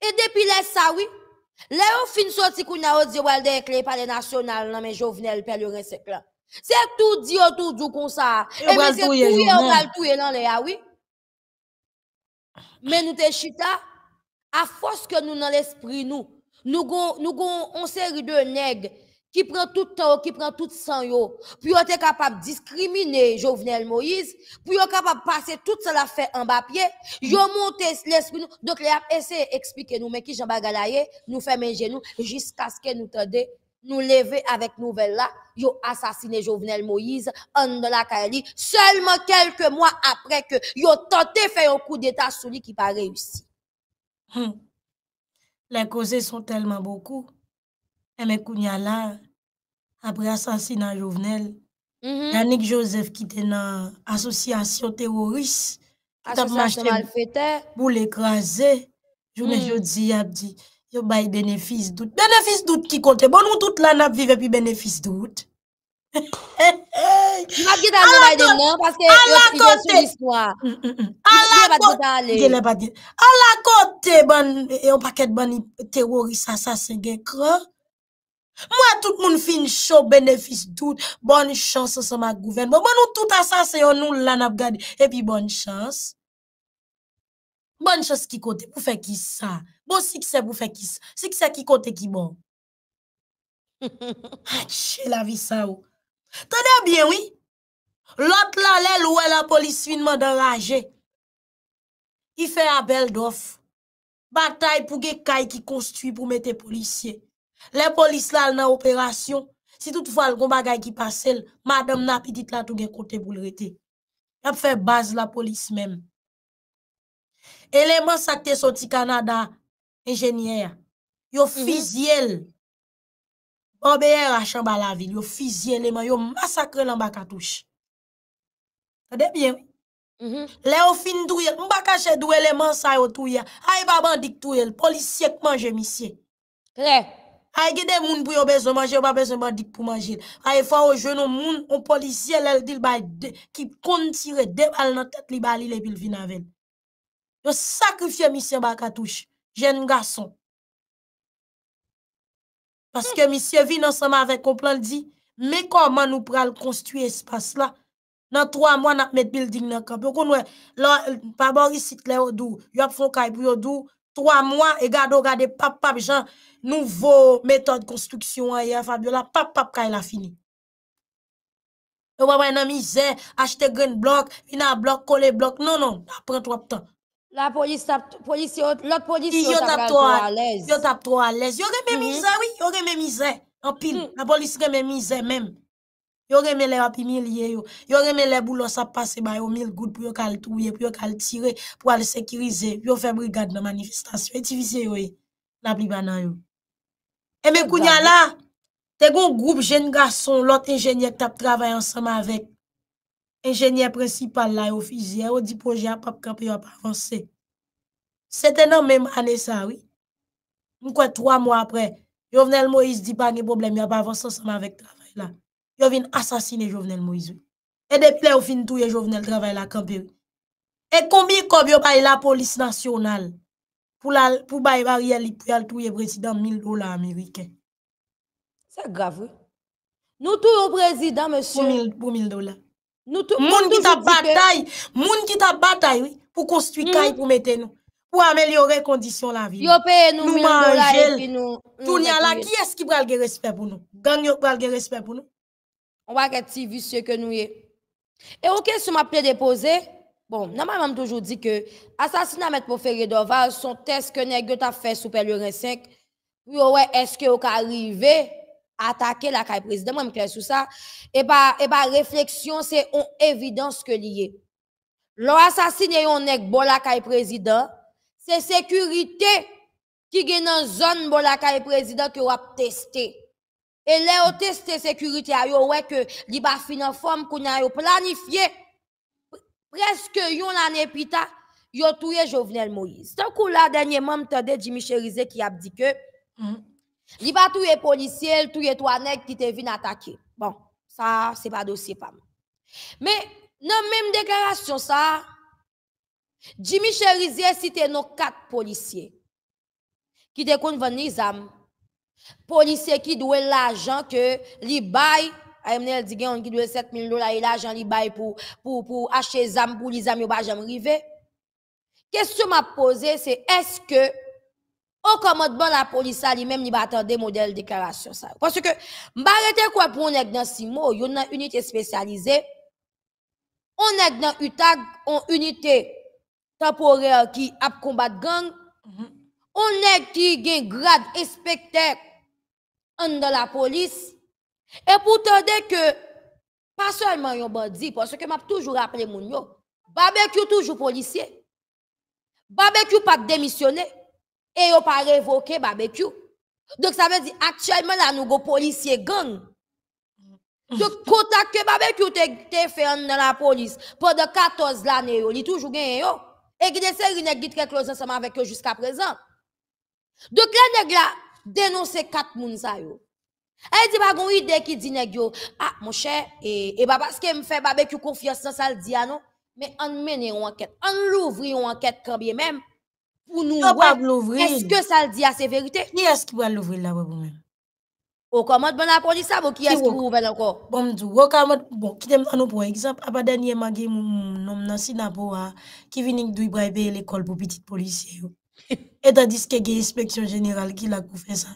Et depuis les ça oui, là on fin sorti qu'on a dit par les national non mais Jovenel perd le C'est tout dit autour du comme ça. Et eh, mais c'est tout on va tout dans les oui. Mais nous te chita à force que nous dans l'esprit nous nous gon nous gon une série de nègres qui prend tout temps, qui prend tout sang, yo, puis on est capable de discriminer Jovenel Moïse, puis capable de passer tout cela fait en papier, yo monte l'esprit nous, donc les essayez expliquer nous, mais qui j'en bagalaye, nous fermer genoux, jusqu'à ce que nous tendez, nous lever avec nouvelle là, yo assassiné Jovenel Moïse, en de la seulement quelques mois après que yo tenté faire un coup d'état sur lui qui pas réussi. Hum. Les causes sont tellement beaucoup. Et eh, mes là, apre Asansi nan Jouvenel, mhm. Yannick Joseph ki te nan asosyasyon teroris, ki tap mwache pou l'ekraze, jounen yo mhm. di ap di, yo bay benefis dout. Benefis dout ki konte, bon nou tout lan ap vive pi benefis dout. Jou *laughs* ma gite an nou bay de moun, paske yo trije sou l'iswa. A la konte, yo paket ban e, e, teroris asasen gen kre, Mwa tout moun fin show benefis dout, bon chans se se ma gouven, bon moun tout asan se yon nou lan ap gadi, epi bon chans. *laughs* Bon ah, chans ki kote, pou fe ki sa, bon sikse pou fe ki sa, sikse ki kote ki moun. Atche la vi sa ou. Oh. Tade bien, oui? Lot la lèl ouè la polis fin mwen de raje. I fe abel dof, batay pou ge kay ki konstwi pou mette polisye. Le polis lal nan operasyon. Si tout fwa l kon bagay ki pase l, madam napitit la tou gen kote bou l rete. Y ap fe base la polis mem. Eleman sakte soti kanada, enjenyè, yo mhm. fizyèl, mbeye rachan ba la vil, yo fizyèl, yo masakre nan baka touche. Sade bien? Mhm. Le ou fin dwe, mba kache dwe eleman sa yo touye, hay baban dik touye, polis sièkman jemisye. Le, Ay gede moun pou yo bezon manje, wap bezon man dik pou manje. Ay fwa ou je nou moun, ou polisye lal dil bay de, ki kontire deb al nan tet li bali le bil vina ven. Yo sakrifye misye baka touche, jen mga son. Paske misye vina sa ma avek komplan li di, me ko man ou pral konstu espas la, nan 3 mwan ap met building nan ka. Bekoun we, lor, pabori sit le ou dou, yop fon kay pou yo dou, Swa mwa e gado gade pap pap jan nouvo metode konstruksyon a ye Fabiola pap pap ka el a fini. E wawen nan mize, achete gen blok, fina blok, kole blok, non non, apren troptan. La polis yo tap to a lez. Yo tap to a lez, yo gen men mize, yo gen men mize, an pil, mm. la polis gen men mize men. Yo reme le rapimi liye yo. Yo reme le boulot sa passe ba yo mille gouttes pour yo kal touye, pour yo kal tirer, pour al sécuriser. Yo fait brigade dans manifestation. Et divisé yo e. la pli banan yo. Et me kounya la, te gon groupe jeune garçon, l'autre ingénieur tap travaille ensemble avec ingénieur principal là yo fizier, yo di projet a pap camper yo pas avancer. C'était dans même année ça oui. Nous quoi trois mois après, le Moïse dit pas de problème, il a pas avancé ensemble avec travail là yo vin assassiner Jovenel Moïse. Et des plaies, yo vin touye Jovenel travail la campé. Et combien comme yo paye la police nationale pour la pour baye barrière li pou al touye président 1000 dollars américains. C'est grave. Oui? Nous touye président monsieur pour 1000 dollars. Nous tout monde qui t'a bataille, monde qui t'a bataille oui, pour construire kay mm. pour mettre nous pour améliorer condition la vie. Yo paye nous 1000 dollars et puis nous. Tout là qui est-ce qui pral respect pour nous? Gang yo pral respect pour nous? On va être si vicieux que nous est. Et OK, je m'a plaît déposer bon, normalement toujours dit que assassinat de pour faire d'oval son test que nèg t'a fait sous pèlerin 5. est-ce que au arrivé attaquer la caille président moi clair sur ça et eh bah ben, eh et ben, bah réflexion c'est une évidence que lié. L'assassiné assassiné on bon la kaye président, c'est sécurité qui gagne dans zone bon la kaye président que vous a testé. Et là, testé teste sécurité, yo ouais que li ba fin en forme qu'on a planifié presque yon année plus tard, yo touye Jovenel Moïse. Donc que là dernièrement de Jimmy Cherizé qui a dit que hmm. li ba touye policier, touye trois nèg qui te venus attaquer. Bon, ça c'est pas dossier pas. Mais dans même déclaration ça Jimmy Cherizé cite nos quatre policiers qui te venus à Policier qui doit l'argent que li baille Amnel dit qu'on qui doit 7000 dollars et l'argent li baille pour pour pour acheter zam pour les amis pas jamais rivé. Question m'a posée c'est est-ce que au commandement la police a lui-même li attendre modèle déclaration ça. Parce que arrêté quoi pour on est dans Simo, il y a une unité spécialisée. On est dans UTAG, on unité temporaire qui a combattre gang. On mm-hmm. est qui gagne grade inspecteur dans de la police. Et pour te que, pas seulement yon bandit, parce que m'a toujours appelé moun yo, barbecue toujours policier. Barbecue pas démissionné. Et yon pas révoqué barbecue. Donc ça veut dire, actuellement là, nous go policier gang. Donc, *laughs* contact que barbecue te, fait dans la police pendant 14 l'année, il toujours gagné yo. Et qui des séries qui très close ensemble avec eux jusqu'à présent. Donc, là, dénoncer quatre moun sa yo. Elle dit pas bah, une idée qui dit nèg ah mon cher et pas bah, parce que me fait barbecue confiance dans sa le dit ah, non, mais on mène une enquête, on l'ouvre une enquête quand bien même pour nous Est-ce que ça le dit à c'est vérité Ni est-ce qui va l'ouvrir là pour même? Au comment bon la police ça qui est-ce qui ouvre encore Bon du au comment bon qui t'aime nous pour exemple à dernièrement gagné mon nom dans Sinapoa ah, qui vient de l'école pour petite policier. *laughs* et tandis que l'inspection générale qui l'a fait ça.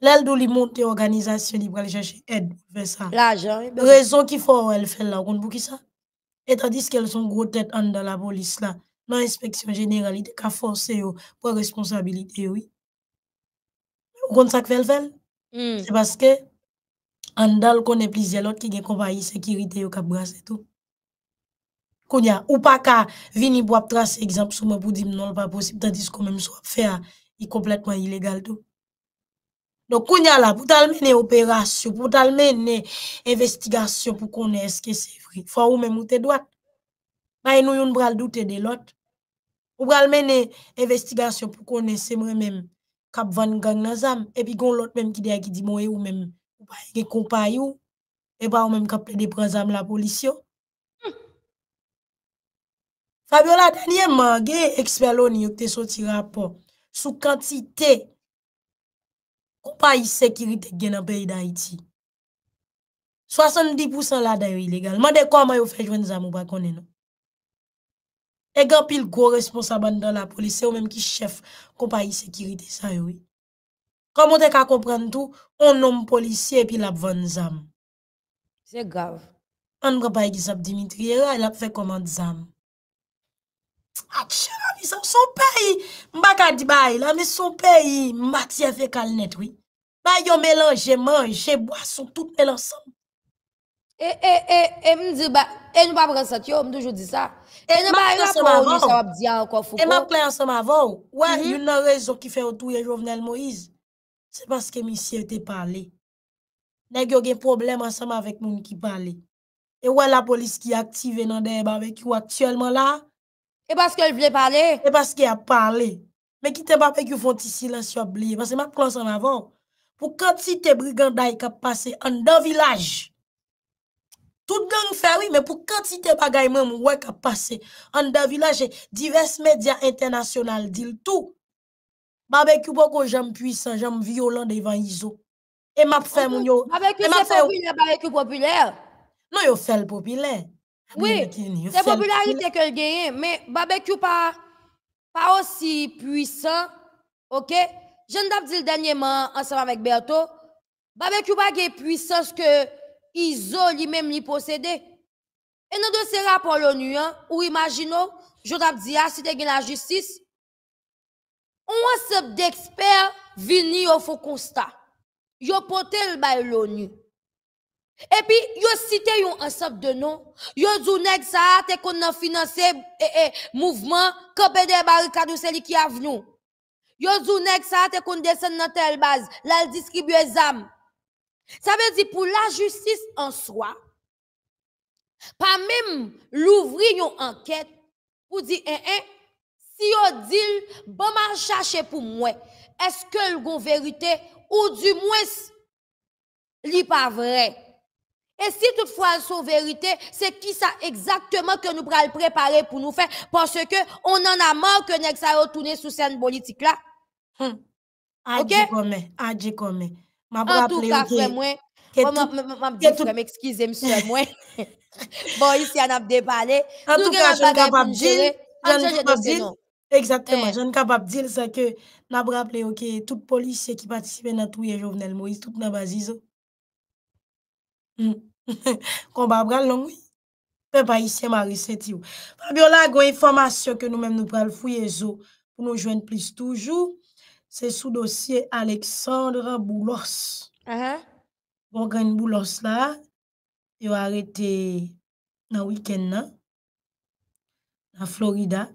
L'elle d'où li monte l'Organisation li aller chercher aide pour faire ça. La eh ben. Raison qui faut elle fait là, qui ça? Et tandis qu'elles sont gros tête dans la police là, dans l'inspection générale, il a forcé pour responsabilité oui. Vous comprenez ça qu'elle fait hmm. C'est parce que en dal connaît plusieurs autres qui ont compagnie sécurité au cap brasse tout. Konya, ou pa ka vini pou ap trase egzamp souman pou di m non l pa posib tandis kon men m sou ap fe a i kompletman ilegal tou. Donk konya la, pou talmen ne operasyon, pou talmen ne investigasyon pou konnen eske se fri. Fwa ou men mouten doat. Maye nou yon bral douten de lot. Ou bral men ne investigasyon pou konnen semre men kap van gang nazam. Epi kon lot menm ki de akidimo e ou menm ge kompa yon. E ba ou menm kap le deprazam la polisyon. Fabiola, tenye mange eksper loni yo te soti rapor sou kantite koupayi sekirite gen apayi da iti. 70% la dayo ilegal. Man dekwa mayo fejwen zam ou bakone nou. Egan pil kou responsabande la polise ou menm ki chef koupayi sekirite san yo. Kwa moun dekwa kompren tou, on nom polise e pil ap van zam. Ze gav. An mre bayi gizab Dimitriye, el ap fe komant zam. A ah, chè nan lisan, son peyi, mbak a Dibaye la, mbe son peyi, mbak siye fe kal net wè. Mba yon melanje manjè, boason, tout melanjè. E, e, e, e, mdi, mba, e nou pa prensat yo, mdoujou di sa. E nou pa yon aple anseman avon. E nou pa yon aple anseman avon. Wè, yon nan rezon ki fè otou yon jovnel Moïse. Se baske mi siye te pale. Nè gyo gen problem anseman avèk moun ki pale. E wè la polis ki aktive nan derb avèk yon aktuelman la. E paske l vle pale? E paske l pale. Me kitem pa pek yo fonte silensyon bli. Pase map klonsan avon. Po kante te briganda yon ka pase an da vilaj. Tout gang fery, men po kante te bagayman mwen wak ka pase an da vilaj, jen divers medya internasyonal dil tou. Mabek yo pou kon jenm pwisan, jenm violent devan izo. E map fery mwen yo... Mabek yo se fery mwen yon baek yo popilyer? Non yo fery popilyer. Oui, c'est la popularité que gagne, mais barbecue pas pas aussi puissant. OK? Je ne dit dernièrement ensemble avec Berto, barbecue pas gagne puissance que Iso lui-même lui possédait. Et dans ce rapport l'ONU, hein? ou imaginons, je t'ai dit, si tu la justice, on a d'experts venir au faux constat. Yo potel à l'ONU. Et puis, yo cité un ensemble de noms. ont dit ça, t'es qu'on a financé eh, eh, mouvement, campé des barricades ou celui qui a venu. Yo dit ça, te qu'on descend dans telle base, là, distribue les Ça veut dire pour la justice en soi, pas même l'ouvrir une enquête pour dire, hein, si yo dit, bon, mal chercher pour moi, est-ce que le vérité ou du moins, n'est pas vrai? Et si toutefois elles sont vérité, c'est qui ça exactement que nous prenons préparer pour nous faire? Parce que on en a marre que nous ça sous scène politique là. Hmm. Ok? Adji comme, En tout cas, frère, moi, je oh, m'excuser, monsieur, moi. *laughs* *laughs* Bon, ici, on a déballé. En tout cas, je eh. suis capable de dire. Exactement, je suis capable de dire, c'est que nous avons rappelé ok, tout policier qui participait dans tout les Jovenel Moïse, tout dans la Mm. *laughs* Combat bral long, oui. pas ici Marie c'est tout. Fabiola, une information que nous-mêmes nous prenons fouiller pour nous joindre plus toujours. C'est sous dossier Alexandre Boulos. Uh Morgan -huh. Boulos là, il a arrêté dans le week-end en Florida.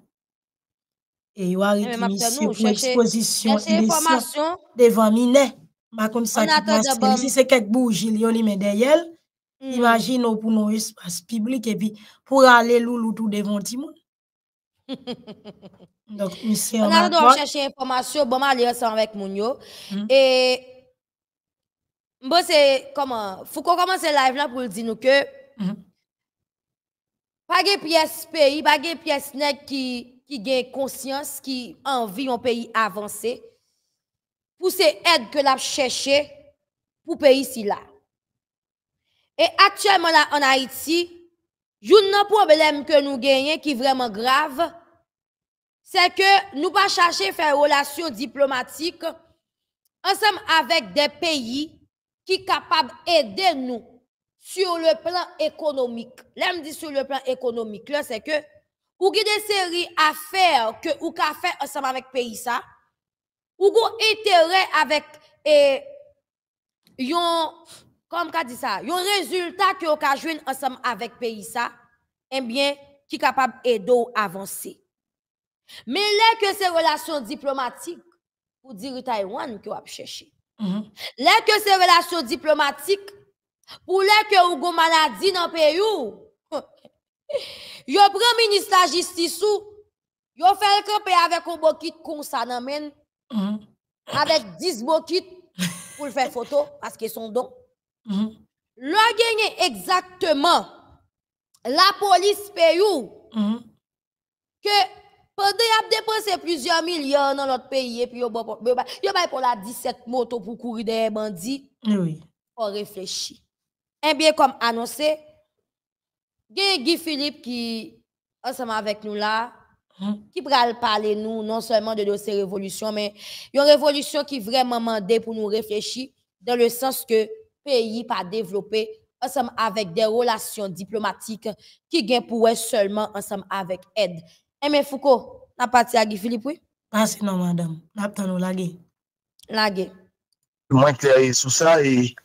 Et il a eh ben, arrêté pour exposition devant Minet. Ma kon sa ki paske, si c'est kek boujil yo li men deyel, mm. imagine ou pou espace public et puis pour aller loulou tout devon ti moun. Donc, monsieur. On a donc cherché information, bon, aller ensemble avec Mounio. Hmm. Et, bon, c'est comment, faut qu'on commence live là pour dire nous que, hmm. pas de pièce pays, pas de pièce nèg qui, qui gagne conscience, qui envie un pays avancé pour ces aides que l'a cherché pour pays ici là. Et actuellement en Haïti, un problème que nous gagnons qui vraiment grave, c'est que nous pas chercher faire relations diplomatiques ensemble avec des pays qui sont capables d'aider nous sur le plan économique. L'aime dit sur le plan économique, c'est que, ou des série à que ou qu'a fait ensemble avec pays ça, ou go entere avèk e yon, kom ka di sa, yon rezultat ki yo ka jwen ansam avèk peyi sa, enbyen ki kapab edo avansi. Men lèk yo se relasyon diplomatik, pou diri Taiwan ki yo ap chèchi. Lèk yo se relasyon diplomatik, pou lèk yo ou go maladi nan peyi ou, *laughs* yo pre ministra jistisou, yo felke pey avèk ou bokit konsan amèn, Mhm. Avec 10 bokits pour le faire photo parce qu'ils sont don. Mm -hmm. Le exactement la police payou mhm. que pendant a dépensé plusieurs millions dans notre pays et puis yo pour la 17 motos pour courir des bandits. Oui. On réfléchit. Et eh bien comme annoncé, Guy Philippe qui ensemble avec nous là Hmm. qui pral parler nous non seulement de ces révolutions mais une révolution qui vraiment mandé pour nous réfléchir dans le sens que pays pas développé ensemble avec des relations diplomatiques qui gagnent pour eux seulement ensemble avec aide. Eh, mais Foucault, n'a parti à Guy Philippe oui? Ah non madame, n'a pas nous laguer. Laguer. Moi clair sur ça et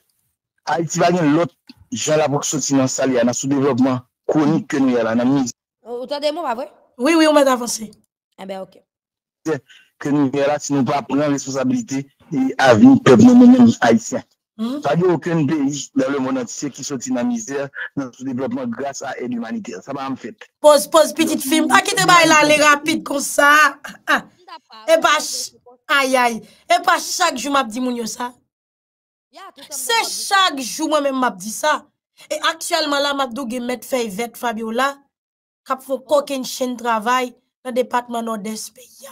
Haïti va gagner l'autre Jean là pour il dans ça, dans sous développement chronique que nous y a là, dans Autant de mots, pas vrai? Oui, oui, on va avancer. Eh bien, ok. Que nous là, si nous pas prendre responsabilité et avenir peuple nous haïtien. Hum? Ça aucun pays dans le monde entier qui sortit dans la misère, dans le développement grâce à l'aide humanitaire. Ça va en fait. Pose, pose, petite film. Pas qui te baille là, les rapides comme ça? *laughs* Et pas, chaque jour, m'a dit mon ça. C'est chaque jour, moi-même, m'a dit ça. Et actuellement, là, m'a dit mettre fait avec Fabiola kap fo chaîne de travail le département nord-est pays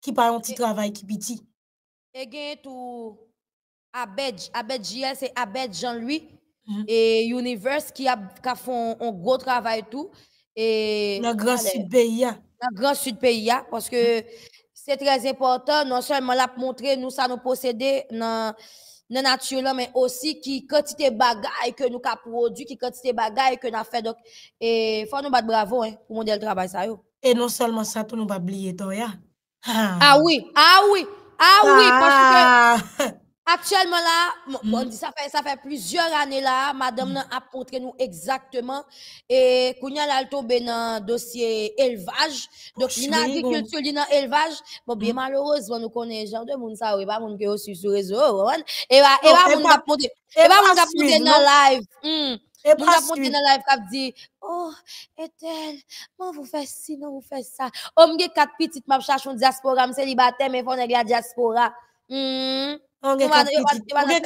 qui pa un petit e- travail qui petit. Et bien tout Abed, Abed JL, c'est Abed Jean-Louis mhm. et Universe qui a ka un gros travail tout et nan grand sud pays a. le grand sud pays a parce que mhm. c'est très important non seulement la montrer nous ça nous posséder dans non naturellement mais aussi qui quantité bagaille que nous avons produit qui quantité bagaille que nous fait donc et faut nous battre bravo hein, pour modèle travail ça yo et non seulement ça tout nous pas oublier toi ah oui ah oui ah oui parce que ah. Actuellement là, mm. on dit ça fait ça fait plusieurs années là, madame mm. a montré nous exactement et Kounia là tombé dans dossier élevage. Donc oh, l'agriculture dans élevage, bon bien mm. malheureusement nous connaissons genre de monde ça oui pas monde qui aussi sur réseau et va et va monde a et va monde a montré hmm. dans live. Et nous avons monté dans live qu'a dit oh etel, moi vous faites ci, non vous faites ça. Homme quatre petites m'a cherche en diaspora, célibataire mais faut la diaspora. Ah Ou va la diaspora l la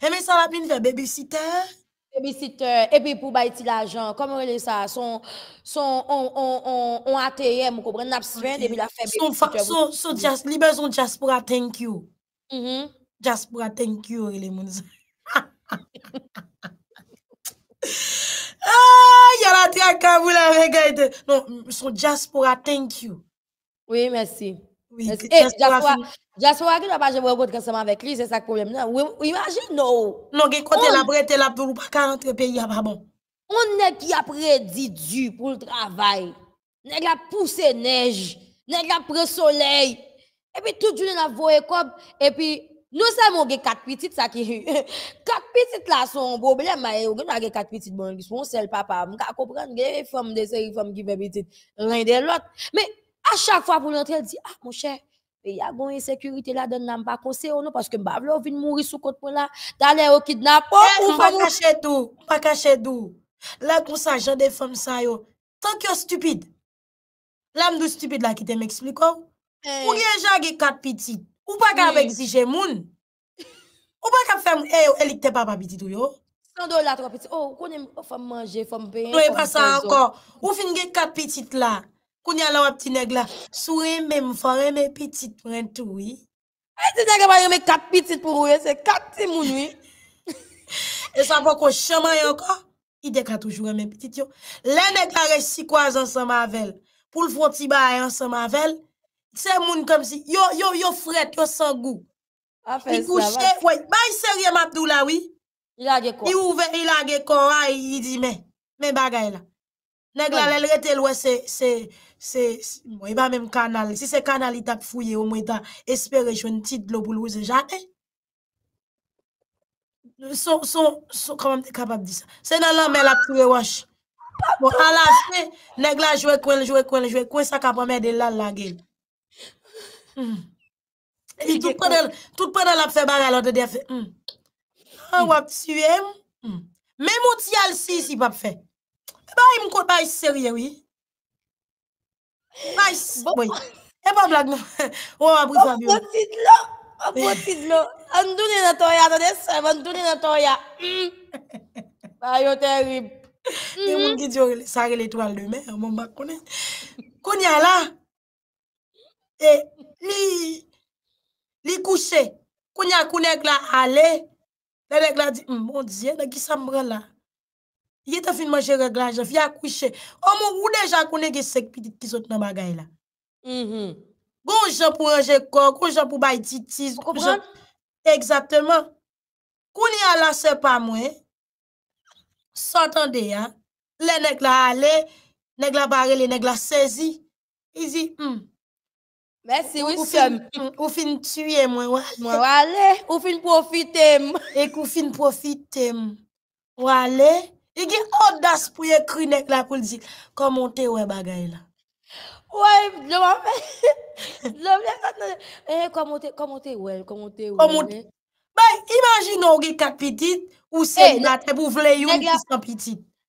eh, babysitter? Babysitter, et puis la son, son, on ATM, la Son, son, son, son thank you. Mm-hmm. Jaspora, thank you. *laughs* Ah, ya la te akabou la, mwen gaite. Jaspora, thank you. Oui, merci. Jaspora ki nou apaje voye kote kenseman vek li, se sa kolèm nou. Ou imagine nou. Non, gen kote la brete la pou pa ka rentre peyi apabon. On ne ki apre di di pou l travay. Ne ki apre pousse nej. Ne ki apre soley. E pi tout jounen la voye kope. E pi... Nou sa moun ge kat pitit sa ki, kat pitit la son, bobele ma e, ou gen nan ge kat pitit bon, son sel papa, mou ka komprende, gen e fom de se, fom ki ve bitit, rin de lot, me a chak fwa pou lantre, el di, a mou chè, e eh. yagon e sekurite la, don nan pa konse, ou nou, paske mbavlo, vin mouri sou kont pou la, dane yo kidnap, ou fom ou, ou pa kache dou, ou pa kache dou, la kon sa jan de fom sa yo, tan ki yo stupide, la mdou stupide la, ki te m'eksplikou, ou Ou pa ka be gzije moun? Ou pa ka fem eyo, eh, elik te pa pa pitit ou yo? San do la tra pitit. Ou konye mwen fwa manje, fwa mwen beyan. Nou e pa san ankor. Ou fin gen kat pitit la, konye ala wap ti neg la. Sou e men fwa, e men pitit mwen toui. E ti neg a bayan men kat pitit pou ouye, se kat ti moun ouye. E san pa kon shaman yo ankor, i deka toujou e men pitit yo. Le neg la re si kwa zan san mavel, pou l fwoti bayan san mavel. Se moun kom si, yo, yo, yo fret, yo sangou. Afe, se la va. I kouche, wè, ba yi serye mat dou la, wè. I lage kon. I ouve, i lage kon, wè, i di mè. Mè bagay la. Neg la, lè lè tèl wè se, se, se, se, mou, i ba mèm kanal. Si se kanal itak fuyè, mou, itak espere, jwen tit, blou, blou, zè, janè. So, so, so, kama mè te kapab di sa. Se nan lan mè la kure wè ch. Mou, ala, fwe, neg bon, la, jwe kwen, jwe kwen, jwe kwen, sa kapa mè de lal lage Tout pa nan ap fe bar alote de fe An wap tsyem Memo tsyal si si pap fe E bay mko bay serye wii Bay serye wii E pa blag nou O wap wap wap wap An douni natoya An douni natoya Bayo terib Mwen gidyon saril etwal de me Konya la E li kouche, kounya kounen la ale, le nek la di, mbon hmm, diye, neki sa mre la. Ye te fin manje regla, je fya kouche. Omo ou dejan kounen ge sek pitit kizot nan bagay la. Hmm hmm. Gonjan pou anje kou, gonjan pou bay titiz. Koupran? Eksaptenman. Kounen la sepa mwen, sotande ya, le nek la ale, nek la bare, le nek la sezi. Izi, hmmm. Mwen wè si wè si yon. Ou fin tuyè mwen wè. Ou fin profite mwen. Ou fin profite mwen. Ou alè. I gen kodas pou ye krinek la pou l di. Komote wè bagay la. Wè, jom anmen. Jom anmen. Komote wè. Bay, imagine ou gen kat pitit. Ou se blate eh, pou vle yon ki san pitit.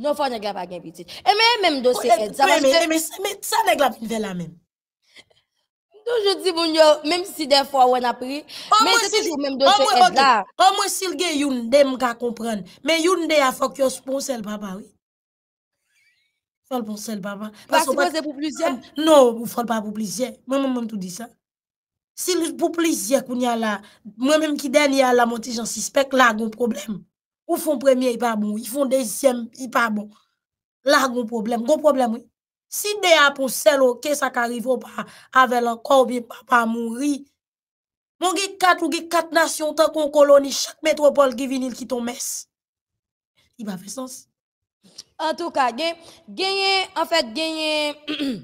Non, faut nèg la pas gain petit. Et même même dossier est ça mais mais ça n'est la le la même. Je dis mon même si des fois on a pris mais c'est toujours même dossier est là. Au moins s'il gain une dem ka comprendre. Mais une, dey a faut que sponsor papa oui. Faut sponsor papa parce que c'est pour plusieurs. Non, faut pas pour plusieurs. Moi même tout dit ça. S'il pour plaisir qu'on y a là, moi même qui dernier là mon petit j'en suspecte là gros problème. Ou font premier, il pas bon. Ils font deuxième, il pas bon. Là, gros problème. Gros problème, oui. Si des a pour sel, ok, ça arrive pas avec encore bien pas mourir. Mon gars, quatre ou quatre nations, tant qu'on colonie, chaque métropole qui vient, qui tombe. Il va faire sens. En tout cas, gagner, en fait, gagner, *clears throat*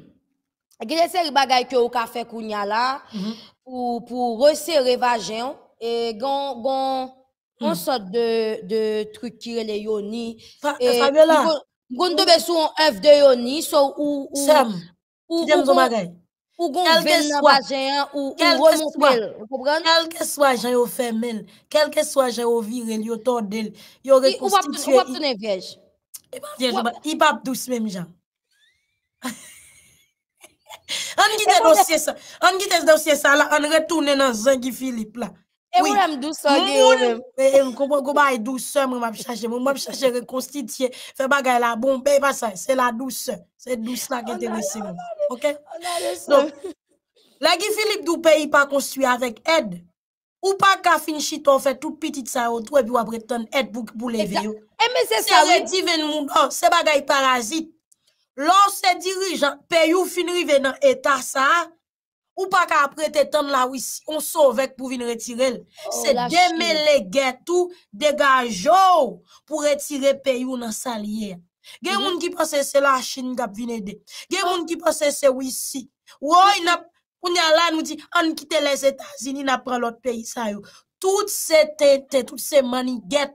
gagner ces bagailles que vous avez fait, là, mhm. pour, pour resserrer vagin, et gon, gon, An hmm. sot de trikirele yoni. Fak, fak be la. Goun dobe sou an ev de yoni, sou ou... Sam, kidem zomare. Ou goun ven nan bajen, ou... Kalkeswa, kalkeswa jan yo femen, kalkeswa jan yo virel, yo tordel, yo rekonstituye... Ou wap tou nen viej? Viej ba, i bap dou smem jan. An gite zan osye sa, an gite zan osye sa, an retounen nan zangi filip la. Oui, on j'aime douceur. Je comprends que je douceur, je chercher. Je vais chercher reconstituer. Faire bagaille la bombe. C'est la douceur. C'est douce là qui est intéressante. Ok? Donc, la Guy Philippe du pays pas construit avec aide. Ou pas qu'à finir on fait tout petit ça et puis ou après ton aide pour, les lever. Et eh, mais c'est ça. C'est divin monde. Oh, bagaille parasite. Lorsque ces dirigeants pays ou river dans l'état ça, Ou pa ka apre te tan la wisi, on so vek pou vin retirel. Oh, se demele getou, degajo pou retire peyi ou nan salye. Gen mhm. moun ki pase se la chini gap vine de. Gen ah. moun ki pase se wisi. Ou oy mhm. nap, koun ya lan ou di, an kite le zetazi ni nap pralot peyi sa yo. Tout se tete, tout se mani get,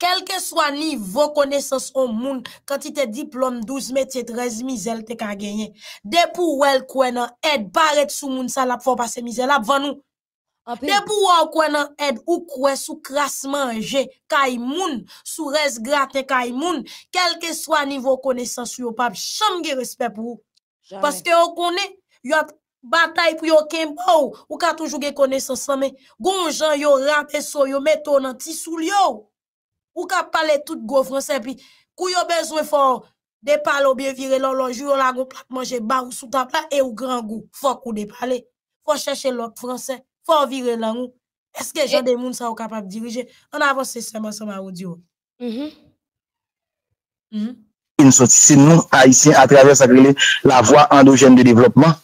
kelke swa nivou konesans on moun, kanti te diplon 12 metye 13 mizel te ka genye depou wèl kwenan ed baret sou moun salap fòp ase mizel ap vanou, depou wèl kwenan ed ou kwen sou krasman enje, kay moun, sou res grate kay moun, kelke swa nivou konesans yon pab, chanm ge respet pou, paske ou kone yon batay pou yon kem pou, ou ka toujou ge konesans anme, gonjan yon rap e so yon meton an ti soulyo Ou ka parler tout gros français puis kou yo besoin fort de parler bien virer l'horloge ou la gon plaque manger ba ou sous table et ou grand goût. Faut kou de parler. Faut chercher l'autre français. Faut virer l'an Est-ce que j'ai des moun ça ou capable diriger? On avance seulement ensemble audio. Mhm. -hmm. Une sortie, c'est nous, haïtiens, à travers la voie endogène de développement.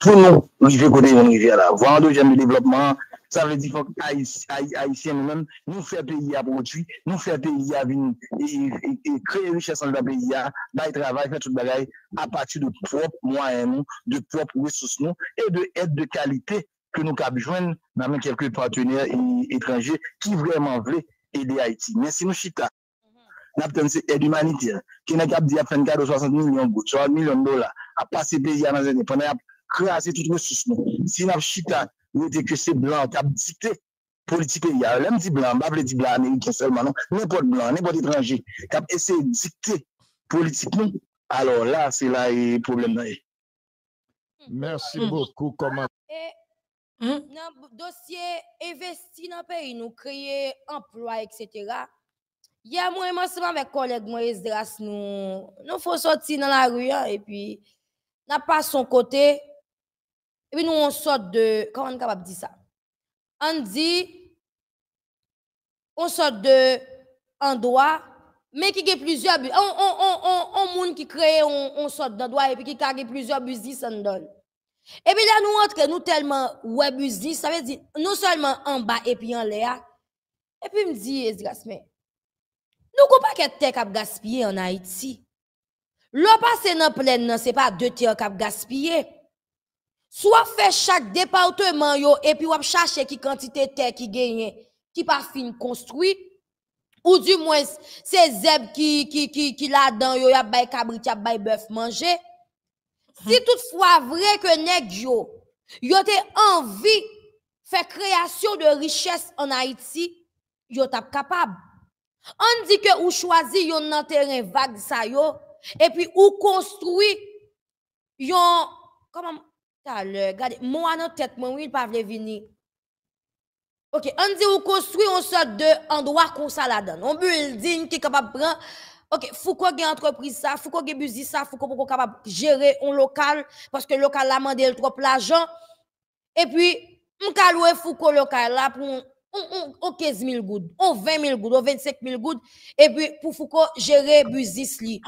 Pour nous, river côté, on river la voie endogène de développement, Sa vredi fok Aïtien mèm nou fèr peyi a prodjou, nou fèr peyi a vin, e kreye riche san la peyi a, bay travay, fèr tout bagay, a pati de prop mwaen, de prop wessous nou, e de et de kalite ke nou kap jwen nan men kelke partenier etrenger ki vreman vle ede Aïti. Mè si nou chita, nap ten se ed humanitir, ki nan kap di ap fèn kade o 60 milyon gout, a pas se peyi a nan zè depan, nan ap kreye ase tout wessous nou. Si nan ap chita, ou ete ke se blan, kap dikte politike. Ya lem di blan, bab le di blan, ne non? pot blan, ne pot etranje. Kap ese dikte politike, alor la, se la e problem dan e. Mersi moukou, mm. komant. E, hmm? nan dosye investi nan peri nou, kreye, emploi, etc. Ya moun emasman mwen koleg mwen es dras nou, nou foun soti nan la ruyan, e pi nan pas son kote, Et puis nous, on sort de. Comment on est capable de dire ça? On dit. On sort de. endroit, mais qui a plusieurs On, on, on, on, monde qui crée, on, sort sort d'endroit et puis qui a plusieurs ça nous donne. Et puis là, nous entrons, nous tellement web business ça veut dire non seulement en bas et puis en l'air. Et puis me dit, Esdras, nous ne pouvons pas être terre qui gaspillé en Haïti. L'eau passe dans pleine, ce n'est pas deux terres qui gaspillé. Soit fait chaque département yo, et puis on chercher qui quantité de terre qui gagne, qui pas construit, ou du moins ces zèbres qui, qui, qui, qui là-dedans yo, y'a bay cabrit, y'a bay bœuf manger. Mhm. Si toutefois vrai que nèg yo, yo te envie fait création de richesse en Haïti, yo tap capable. On dit que ou choisi yon un terrain vague sa yo, et puis ou construit yon, comment, Regardez, moi, dans tête, moi, oui, il pas venir. OK, on dit qu'on construit un sorte de endroit comme ça la donne. On building qui est capable de prendre OK, faut qu'on ait entreprise ça, faut qu'on ait business ça, faut qu'on soit capable de gérer un local parce que local la mandé trop l'argent. Et puis on ka louer Foucault local là pour on, on, 15 000 gouttes, on 20 000 gouttes, on 25 000 gouttes, et puis pour Foucault gérer business li.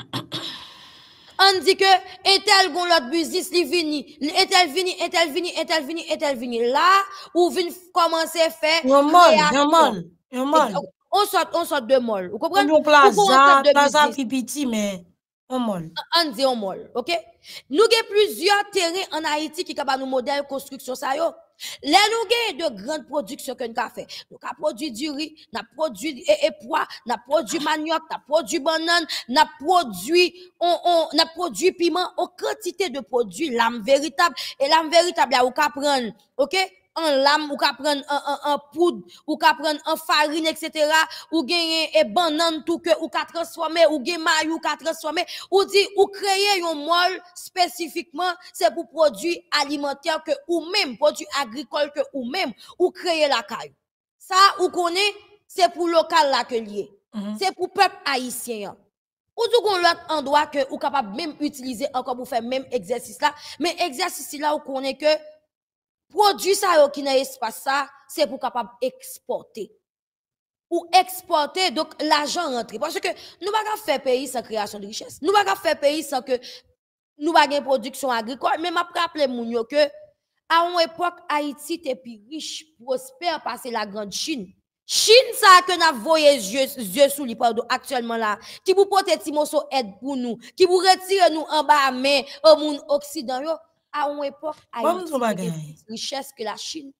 an di ke etel gon lot biznis li vini, etel vini, etel vini, etel vini, etel vini, la ou vini komanse fè kreasyon. Yon mol, yon mol, yon mol. On sote, on sote de mol, ou kopren? Yon plaza, plaza pipiti, men, yon mol. An di yon mol, ok? Nou gen plizyon tere an Haiti ki kaba nou model konstruksyon sa yo. Les nous de grandes produits, que nous avons fait. Nous avons produit du riz, nous avons produit épois, nous avons produit manioc, nous avons produit banane, nous avons produit, on, on, produit piment, quantité de produits, l'âme véritable. Et l'âme véritable, là, vous prendre, ok? en lame, ou qu'à prendre en, poudre, ou qu'à prendre en farine, etc. Ou gagner et banane tout que ou ka transformer, ou maïs, ou ka transformer, ou dit, ou créer un molle spécifiquement, c'est pour produits alimentaires que ou même, produits agricoles que ou même, ou créer la caille. Ça, ou connaît, c'est pour local là que mm-hmm. C'est pour peuple haïtien. Hein. Ou tout qu'on l'autre endroit que ou capable même utiliser encore pour faire même exercice là. Mais exercice là, ou connaît que Produit ça qui dans espace ça, c'est pour capable exporter. Pour exporter, donc l'argent rentre. Parce que nous ne pouvons faire pays sans création de richesse. Nous ne pouvons faire pays sans que nous pas production agricole. Mais je rappelle moun que à une époque, Haïti était plus riche, prospère, parce que la grande Chine. Chine, ça que na voyé yeux, yeux sous les actuellement là, qui vous Timoso aide pour nous, qui vous retire nous en bas à main au monde occidental à une époque une richesse que la Chine.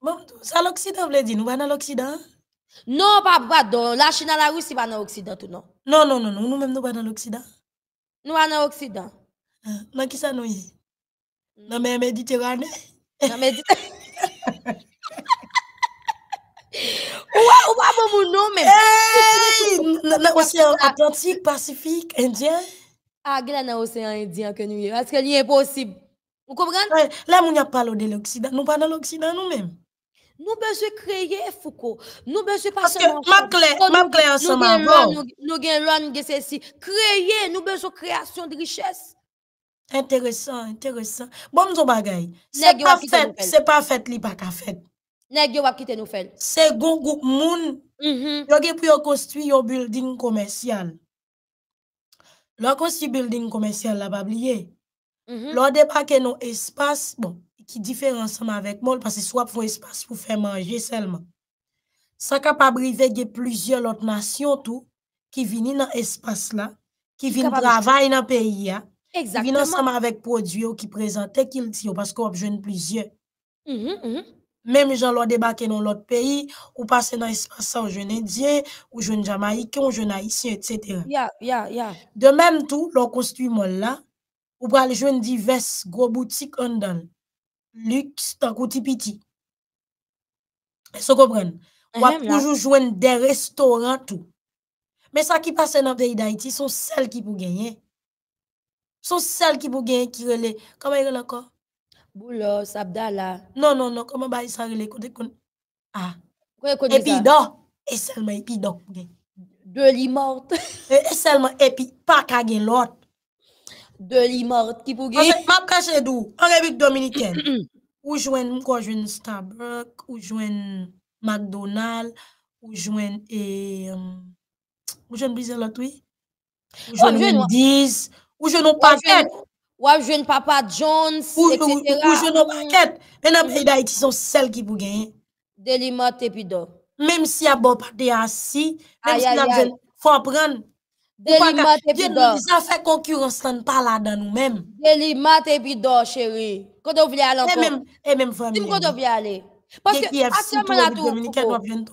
ça l'Occident voulez dire, nous allons dans l'Occident. Non, pas pardon, la Chine à la Russie va dans l'Occident ou non. Non non non, nous même nous pas dans l'Occident. Nous allons dans l'Occident. Dans hein, qui ça nous y? Hmm. Dans la Méditerranée. Dans Méditerranée. *laughs* Ou pas bon mon nom même. Dans l'océan Atlantique, Pacifique, Indien. Ah, dans océan Indien que nous y. Est-ce que c'est impossible? Vous comprenez? Là, on n'avons pas de l'Occident. Nous parlons dans l'Occident nous-mêmes. Nous besoin créer Foucault. Nous besoin pas seulement. Parce que ma clé ensemble Nous gagnons l'un, nous ceci. Créer, nous besoin création de richesse. Intéressant, intéressant. Bon, nous bagay. C'est pas fait, c'est pas fait, li pas fait. Nèg yo wap nous fait. C'est bon groupe moun. Mm-hmm. Yo a pou construire un building commercial. Leur construit building commercial là pas oublier. L'autre pas dans nous espace, bon, qui est différent avec moi, parce que soit pour espace pour faire manger seulement. Ça capable arriver de plusieurs autres nations tout qui viennent dans espace là, qui viennent travailler dans le pays. Qui viennent ensemble avec produits oh, qui présentent qu'ils tirent parce qu'on besoin plusieurs. Mm-hmm, mm-hmm. Même les Même gens leur débarquer dans l'autre pays ou passer dans l'espace sans jeunes indiens ou jeune jamaïcain ou jeune haïtien, etc. Yeah, De même tout, leur construit moi, là. Ou prale jwen di ves, gro boutik an dan. Liks tan kouti piti. So kopren, wap poujou jwen de restoran tou. Men sa ki pase nan vde iday ti, son sel ki pou genyen. Son sel ki pou genyen ki rele. Kama yon akor? Boulos, Abdala. Non, non, non, kama ba yon sa rele? Kote kon... Epi do! E selman epi do pou genyen. De li mort. E selman epi, pa kage lot. De li mort ki pou gen. Mab kache edou, an revik dominiken. *clears throat* Ou jwen mkwa jwen Starbucks, ou jwen McDonald's, ou jwen, eee, um, ou jwen bizalotwi, ou jwen Moudiz, ou jwen Opa Ket. Ou ap jwen Papa Jones, et cetera. Ou jwen Opa Ket, men ap veda iti son sel ki pou gen. De li mort epi do. Mem si ap bop de asi, mem si nan jwen fò ap renn. Dè li mat epi do. Dè li mat epi do, chèri. Kwa do vye alen kon. E men vye alen kon. Kwa do vye alen. Kwa kèm la tou, koukou. Kèm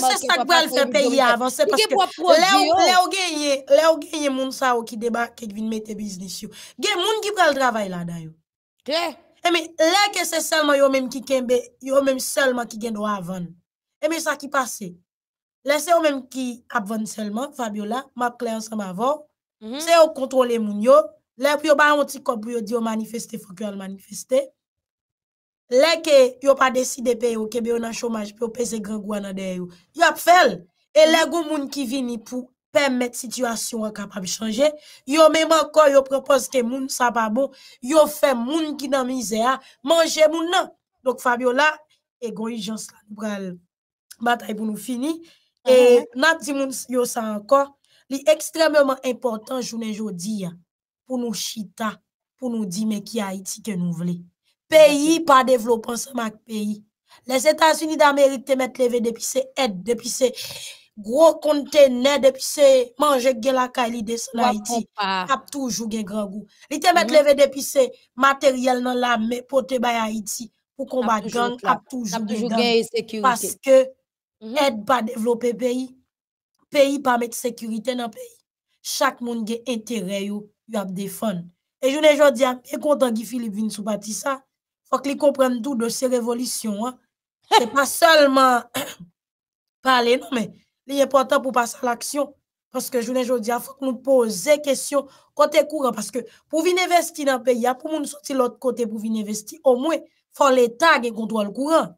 sa kèm wèl fè peyi avan. Kèm sa kèm wèl fè peyi avan. Lè ou genye moun sa ou ki deba kèk vin mette biznis yo. Gen moun ki wèl travay la dayo. Kèm. E men lè kèm se selman yo men kikèmbe yo men selman ki gen do avan. E men sa ki pasey. Laissez même qui avance seulement, Fabiola, m'a clair ensemble avant. Mhm. C'est au contrôler moun yo. Les puis yo ba un petit coup pour yo dire manifester, faut que manifester. Les que yo pas décidé payer au Québec dans chômage pour peser grand goût dans derrière yo. Yo fait et les mhm. gens moun qui viennent pour permettre situation capable changer, yo même encore yo propose que moun ça pas bon, yo fait moun qui dans misère, manger moun non. Donc Fabiola et gon urgence là, bataille pour nous finir. E uh-huh. nat di moun si yo sa anka, li ekstrememan important jounen jodi ya, pou nou chita, pou nou di me ki Haiti ke nou vle. Peyi pa devlopan se mak peyi. Les Etats-Unis d'Amerik te met leve depi se et, depi se gro kontene, depi se manje gela kaili desan Haiti. Aptou jougen gran gou. Li te met mm-hmm. leve depi se materyel nan la me pote bay Haiti pou kombat gang, aptou jougen dan. Paske, Net mhm. pa devlope peyi, peyi pa met sekurite nan peyi. Chak moun gen entere yo, yo ap defon. E jounen joun diyan, e kontan ki Filip vin sou bati sa, fok li kompren nou de se revolisyon. Se pa salman pale nou, li e pwantan pou pasan laksyon. Foske jounen joun diyan, fok nou pose kesyon kote kouran. Foske pou vin investi nan peyi, apou moun soti lot kote pou vin investi, ou mwen fòn le tag e kontou al kouran.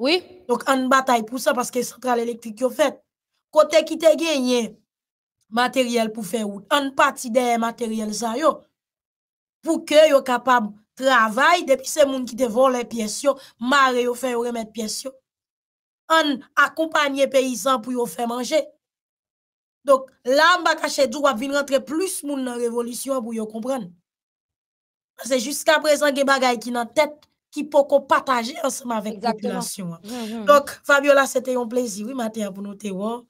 Oui, donc en bataille pour ça parce que centrale électrique yo fait. Côté qui te gagné matériel pour faire route, en partie des matériels ça yo pour que yo capable travail depuis ces monde qui te volent pièces yo, maré yo fait remettre pièces yo. En accompagner paysans pour yo faire manger. Donc là on va cacher venir rentrer plus moun dans révolution pour yo comprendre. Parce que jusqu'à présent des bagaille qui en tête qui peut partager ensemble avec la population. Mm, mm. Donc, Fabiola, c'était un plaisir. Oui, Mathéa, pour nous, vous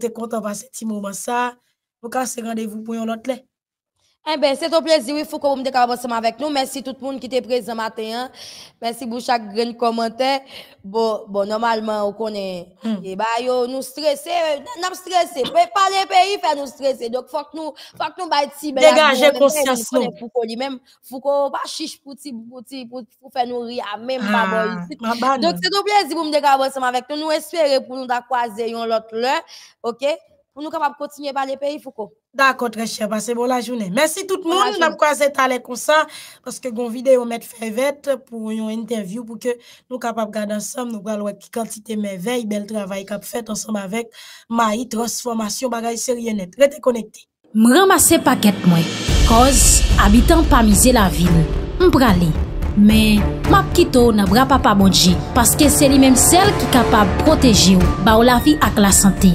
sommes contents de passer ce moment-là. Nous avons rendez-vous pour un autre. Eh bien, c'est un plaisir. Il faut que vous me ensemble avec nous. Merci tout le monde qui était présent matin. Hein. Merci pour chaque grand commentaire. Bon, normalement, on connaît. Hmm. Et eh bah, ben, yo, nous stressés, nous pas les pays nous stresser. Donc, faut que nous, faut que nous conscience. Nous. Faut même faut chiche pour faire nous rire, même pas ah, Donc, c'est un plaisir pour me ensemble avec nous. Nous espérons pour nous l'autre là. OK? Ou nou kapap kontinye ba le peyi foko? Dakot, reche, pase bon la jounen. Mersi tout moun, nam kwa zet ale konsan. Koske goun vide ou met fevet pou yon interview pou ke nou kapap gada ansam. Nou bral wèk ki kantite mè vey, bel travay kap fèt ansam avèk. Mayi, transformasyon, bagay seryenet. Rete konekte. M ramase paket mwen. Koz, abitan pa mize la vil. M brali. Men, map kito nan bral pa pa modji. Paske se li menm sel ki kapap proteji ou. Ba ou la vi ak la sante.